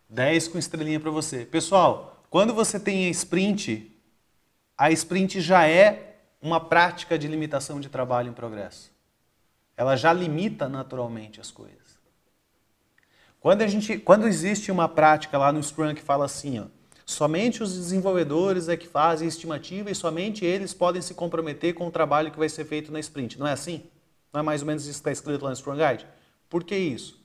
10 com estrelinha para você. Pessoal, quando você tem a sprint, a sprint já é uma prática de limitação de trabalho em progresso ela já limita naturalmente as coisas. Quando, a gente, quando existe uma prática lá no Scrum que fala assim, ó, somente os desenvolvedores é que fazem estimativa e somente eles podem se comprometer com o trabalho que vai ser feito na sprint. Não é assim? Não é mais ou menos isso que está escrito lá no Scrum Guide? Por que isso?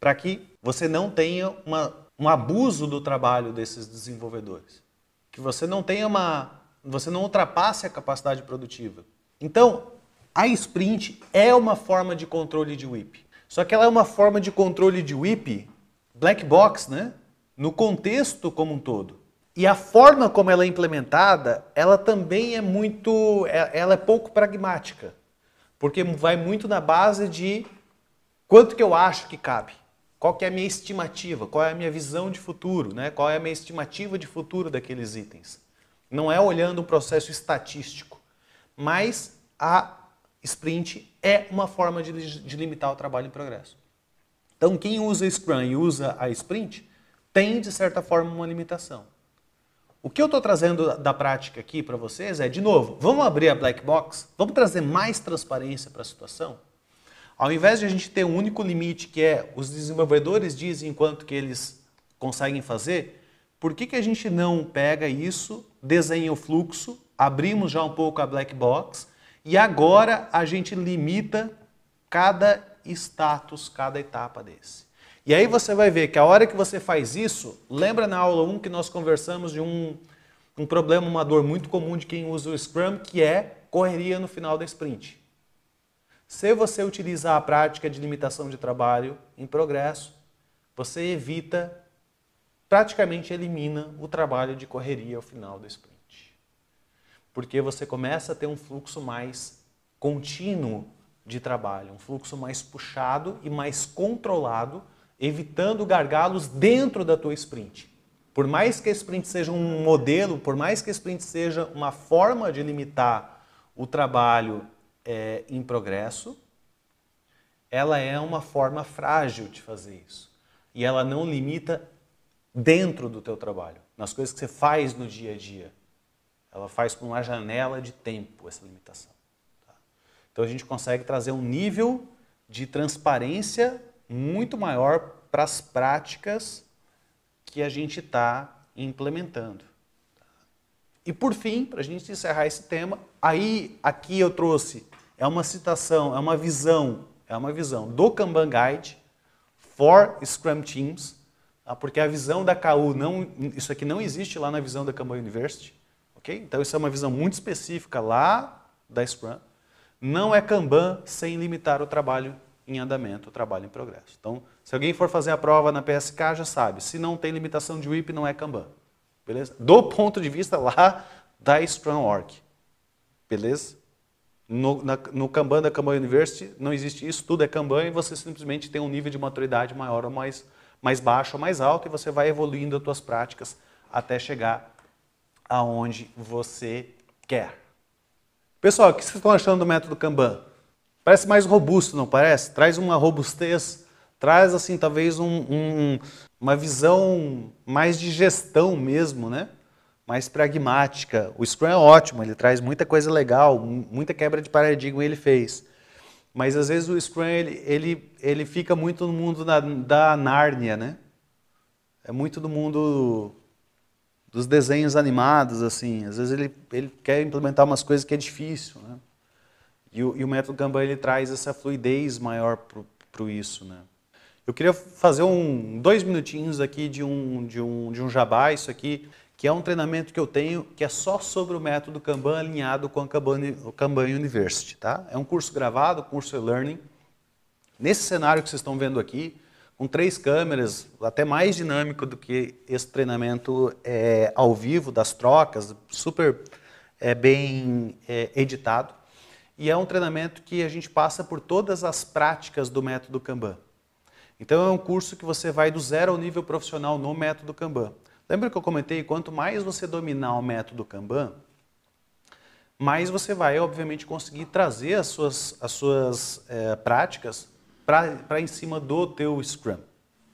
Para que você não tenha uma, um abuso do trabalho desses desenvolvedores. Que você não tenha uma. você não ultrapasse a capacidade produtiva. Então, a sprint é uma forma de controle de wip, Só que ela é uma forma de controle de wip black box, né? No contexto como um todo. E a forma como ela é implementada, ela também é muito, é, ela é pouco pragmática, porque vai muito na base de quanto que eu acho que cabe, qual que é a minha estimativa, qual é a minha visão de futuro, né? Qual é a minha estimativa de futuro daqueles itens. Não é olhando um processo estatístico, mas a Sprint é uma forma de, de limitar o trabalho em progresso. Então, quem usa Scrum e usa a Sprint tem, de certa forma, uma limitação. O que eu estou trazendo da prática aqui para vocês é, de novo, vamos abrir a black box, vamos trazer mais transparência para a situação. Ao invés de a gente ter um único limite que é os desenvolvedores dizem quanto que eles conseguem fazer, por que, que a gente não pega isso, desenha o fluxo, abrimos já um pouco a black box e agora a gente limita cada status, cada etapa desse. E aí você vai ver que a hora que você faz isso, lembra na aula 1 que nós conversamos de um, um problema, uma dor muito comum de quem usa o Scrum, que é correria no final da sprint. Se você utilizar a prática de limitação de trabalho em progresso, você evita, praticamente elimina o trabalho de correria ao final do sprint porque você começa a ter um fluxo mais contínuo de trabalho, um fluxo mais puxado e mais controlado, evitando gargalos dentro da tua sprint. Por mais que a sprint seja um modelo, por mais que a sprint seja uma forma de limitar o trabalho é, em progresso, ela é uma forma frágil de fazer isso. E ela não limita dentro do teu trabalho, nas coisas que você faz no dia a dia ela faz por uma janela de tempo essa limitação. Tá? Então a gente consegue trazer um nível de transparência muito maior para as práticas que a gente está implementando. Tá? E por fim, para a gente encerrar esse tema, aí aqui eu trouxe é uma citação, é uma visão, é uma visão do Kanban Guide for Scrum Teams, tá? porque a visão da KU não, isso aqui não existe lá na visão da Kanban University ok? Então isso é uma visão muito específica lá da Scrum. Não é Kanban sem limitar o trabalho em andamento, o trabalho em progresso. Então, se alguém for fazer a prova na PSK, já sabe, se não tem limitação de WIP, não é Kanban. Beleza? Do ponto de vista lá da Scrum Org. Beleza? No, na, no Kanban da Kanban University não existe isso, tudo é Kanban e você simplesmente tem um nível de maturidade maior ou mais, mais baixo ou mais alto e você vai evoluindo as suas práticas até chegar aonde você quer. Pessoal, o que vocês estão achando do método Kanban? Parece mais robusto, não parece? Traz uma robustez, traz assim talvez um, um, uma visão mais de gestão mesmo, né? Mais pragmática. O Scrum é ótimo, ele traz muita coisa legal, muita quebra de paradigma ele fez. Mas às vezes o Scrum ele, ele, ele fica muito no mundo da, da Nárnia, né? É muito do mundo dos desenhos animados, assim. Às vezes ele, ele quer implementar umas coisas que é difícil, né? E o, e o método Kanban, ele traz essa fluidez maior para isso, né? Eu queria fazer um, dois minutinhos aqui de um, de, um, de um jabá, isso aqui, que é um treinamento que eu tenho que é só sobre o método Kanban alinhado com a Kanban, o Kanban University, tá? É um curso gravado, curso e-learning. Nesse cenário que vocês estão vendo aqui, com três câmeras, até mais dinâmico do que esse treinamento é, ao vivo, das trocas, super é, bem é, editado. E é um treinamento que a gente passa por todas as práticas do método Kanban. Então é um curso que você vai do zero ao nível profissional no método Kanban. Lembra que eu comentei, quanto mais você dominar o método Kanban, mais você vai, obviamente, conseguir trazer as suas, as suas é, práticas para em cima do teu Scrum.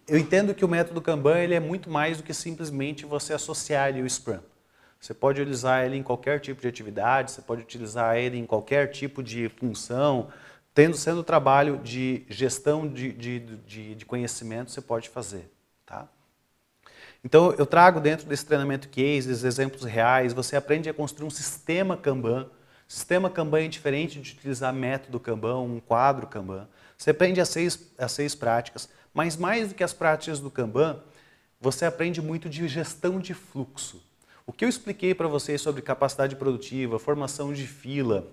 Eu entendo que o método Kanban ele é muito mais do que simplesmente você associar ele ao Scrum. Você pode utilizar ele em qualquer tipo de atividade, você pode utilizar ele em qualquer tipo de função, tendo sendo trabalho de gestão de, de, de, de conhecimento, você pode fazer. Tá? Então, eu trago dentro desse treinamento cases, exemplos reais, você aprende a construir um sistema Kanban. Sistema Kanban é diferente de utilizar método Kanban, um quadro Kanban. Você aprende as seis, as seis práticas, mas mais do que as práticas do Kanban, você aprende muito de gestão de fluxo. O que eu expliquei para vocês sobre capacidade produtiva, formação de fila,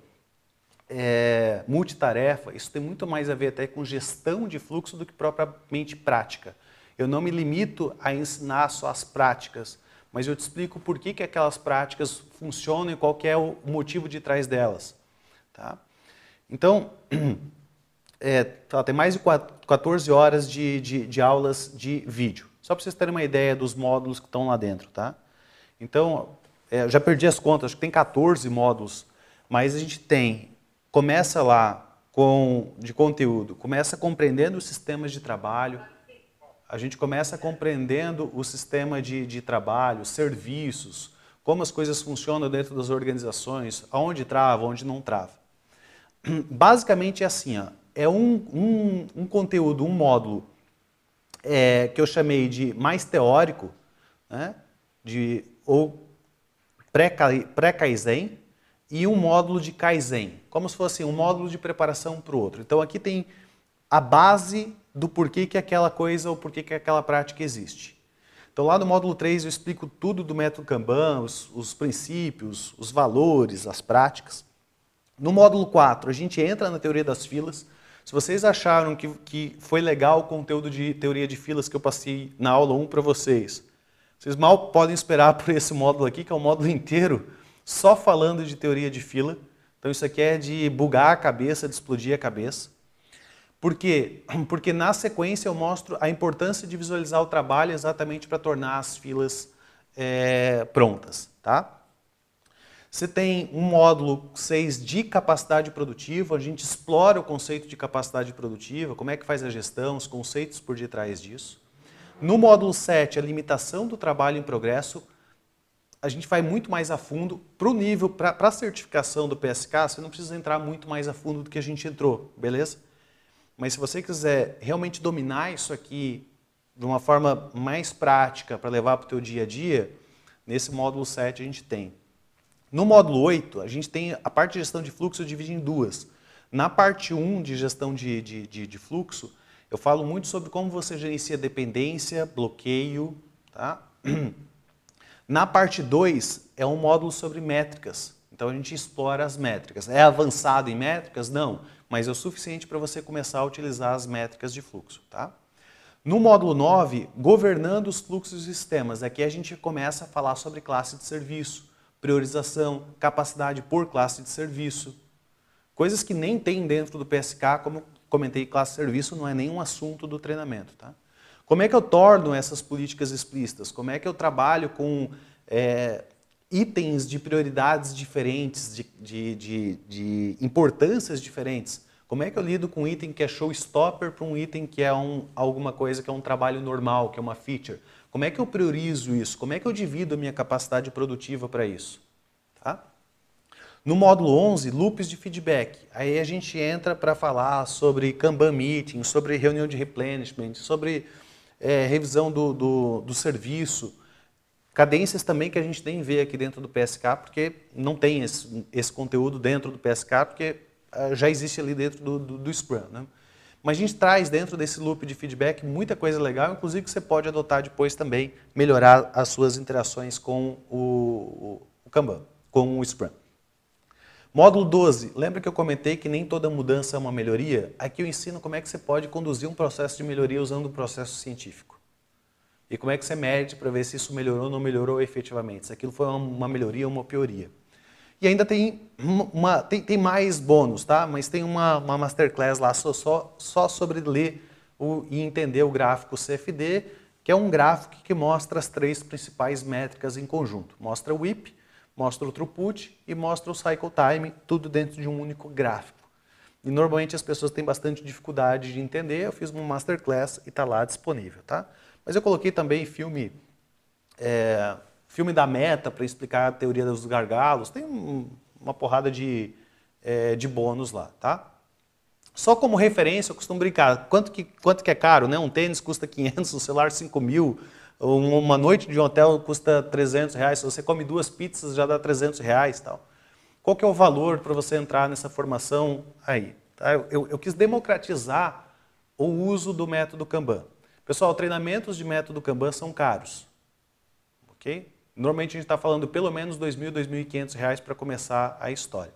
é, multitarefa, isso tem muito mais a ver até com gestão de fluxo do que propriamente prática. Eu não me limito a ensinar só as práticas, mas eu te explico por que, que aquelas práticas funcionam e qual é o motivo de trás delas. Tá? Então, [clears throat] é, tá, tem mais de 14 horas de, de, de aulas de vídeo. Só para vocês terem uma ideia dos módulos que estão lá dentro, tá? Então, é, já perdi as contas, acho que tem 14 módulos, mas a gente tem, começa lá com de conteúdo, começa compreendendo os sistemas de trabalho, a gente começa compreendendo o sistema de, de trabalho, serviços, como as coisas funcionam dentro das organizações, aonde trava, onde não trava. Basicamente é assim, ó, é um, um, um conteúdo, um módulo é, que eu chamei de mais teórico, né, de, ou pré-Kaizen, pré e um módulo de Kaizen, como se fosse um módulo de preparação para o outro. Então aqui tem a base do porquê que aquela coisa ou porquê que aquela prática existe. Então lá no módulo 3 eu explico tudo do método Kanban, os, os princípios, os valores, as práticas. No módulo 4 a gente entra na teoria das filas, se vocês acharam que, que foi legal o conteúdo de teoria de filas que eu passei na aula 1 para vocês, vocês mal podem esperar [laughs] por esse módulo aqui, que é um módulo inteiro só falando de teoria de fila. Então isso aqui é de bugar a cabeça, de explodir a cabeça. Por quê? [clears throat] Porque na sequência eu mostro a importância de visualizar o trabalho exatamente para tornar as filas é, prontas, tá? Você tem um módulo 6 de capacidade produtiva, a gente explora o conceito de capacidade produtiva, como é que faz a gestão, os conceitos por detrás disso. No módulo 7, a limitação do trabalho em progresso, a gente vai muito mais a fundo para o nível, para a certificação do PSK, você não precisa entrar muito mais a fundo do que a gente entrou, beleza? Mas se você quiser realmente dominar isso aqui de uma forma mais prática para levar para o teu dia a dia, nesse módulo 7 a gente tem no módulo 8, a gente tem a parte de gestão de fluxo dividida em duas. Na parte 1 de gestão de, de, de, de fluxo, eu falo muito sobre como você gerencia dependência, bloqueio. Tá? [clears throat] Na parte 2, é um módulo sobre métricas. Então a gente explora as métricas. É avançado em métricas? Não, mas é o suficiente para você começar a utilizar as métricas de fluxo. Tá? No módulo 9, governando os fluxos e sistemas, aqui a gente começa a falar sobre classe de serviço priorização, capacidade por classe de serviço. Coisas que nem tem dentro do PSK, como comentei, classe de serviço não é nenhum assunto do treinamento. Tá? Como é que eu torno essas políticas explícitas? Como é que eu trabalho com é, itens de prioridades diferentes, de, de, de, de, importâncias diferentes? Como é que eu lido com um item que é showstopper para um item que é um, alguma coisa que é um trabalho normal, que é uma feature? Como é que eu priorizo isso? Como é que eu divido a minha capacidade produtiva para isso? Tá? No módulo 11, loops de feedback. Aí a gente entra para falar sobre Kanban meeting, sobre reunião de replenishment, sobre é, revisão do, do, do, serviço. Cadências também que a gente tem que ver aqui dentro do PSK, porque não tem esse, esse conteúdo dentro do PSK, porque é, já existe ali dentro do, do, do Scrum. Né? Mas a gente traz dentro desse loop de feedback muita coisa legal, inclusive que você pode adotar depois também, melhorar as suas interações com o, o Kanban, com o Scrum. Módulo 12. Lembra que eu comentei que nem toda mudança é uma melhoria? Aqui eu ensino como é que você pode conduzir um processo de melhoria usando um processo científico. E como é que você mede para ver se isso melhorou ou não melhorou efetivamente, se aquilo foi uma melhoria ou uma pioria. E ainda tem, uma, tem, tem mais bônus, tá? Mas tem uma, uma masterclass lá só, só, só sobre ler o, e entender o gráfico CFD, que é um gráfico que mostra as três principais métricas em conjunto. Mostra o WIP, mostra o throughput e mostra o cycle time, tudo dentro de um único gráfico. E normalmente as pessoas têm bastante dificuldade de entender, eu fiz uma masterclass e está lá disponível, tá? Mas eu coloquei também filme é, filme da meta para explicar a teoria dos gargalos, tem um, uma porrada de, é, de bônus lá, tá? Só como referência, eu costumo brincar, quanto que, quanto que é caro, né? Um tênis custa 500, [laughs] um celular 5 mil, uma noite de um hotel custa 300 reais, se você come duas pizzas já dá 300 reais tal. Qual que é o valor para você entrar nessa formação aí? Tá? Eu, eu, eu quis democratizar o uso do método Kanban. Pessoal, treinamentos de método Kanban são caros, ok? Normalmente a gente está falando pelo menos R$ 2.000, R$ 2.500 para começar a história.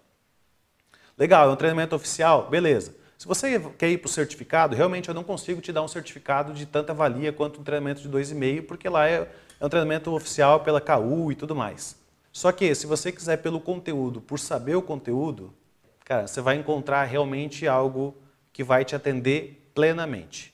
Legal, é um treinamento oficial? Beleza. Se você quer ir para o certificado, realmente eu não consigo te dar um certificado de tanta valia quanto um treinamento de 2,5, porque lá é, é um treinamento oficial pela KU e tudo mais. Só que se você quiser pelo conteúdo, por saber o conteúdo, cara, você vai encontrar realmente algo que vai te atender plenamente.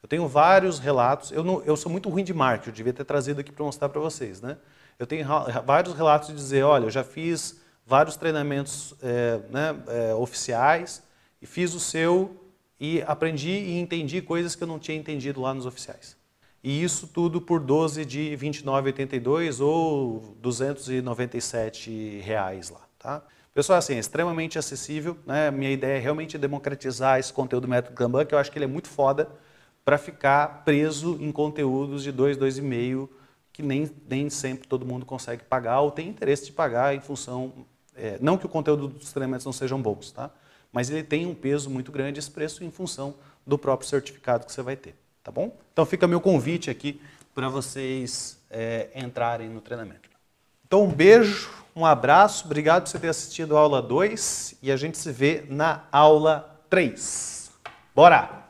Eu tenho vários relatos, eu, não, eu sou muito ruim de marketing, eu devia ter trazido aqui para mostrar para vocês, né? Eu tenho vários relatos de dizer, olha, eu já fiz vários treinamentos é, né, é, oficiais e fiz o seu e aprendi e entendi coisas que eu não tinha entendido lá nos oficiais. E isso tudo por 12 de 29,82 ou 297 reais lá, tá? Pessoal, assim, é extremamente acessível, né? Minha ideia é realmente democratizar esse conteúdo do método Kanban, que eu acho que ele é muito foda para ficar preso em conteúdos de 2, 2,5 que nem, nem sempre todo mundo consegue pagar ou tem interesse de pagar em função. É, não que o conteúdo dos treinamentos não sejam bons, tá? mas ele tem um peso muito grande esse preço em função do próprio certificado que você vai ter. Tá bom? Então fica meu convite aqui para vocês é, entrarem no treinamento. Então um beijo, um abraço, obrigado por você ter assistido a aula 2 e a gente se vê na aula 3. Bora!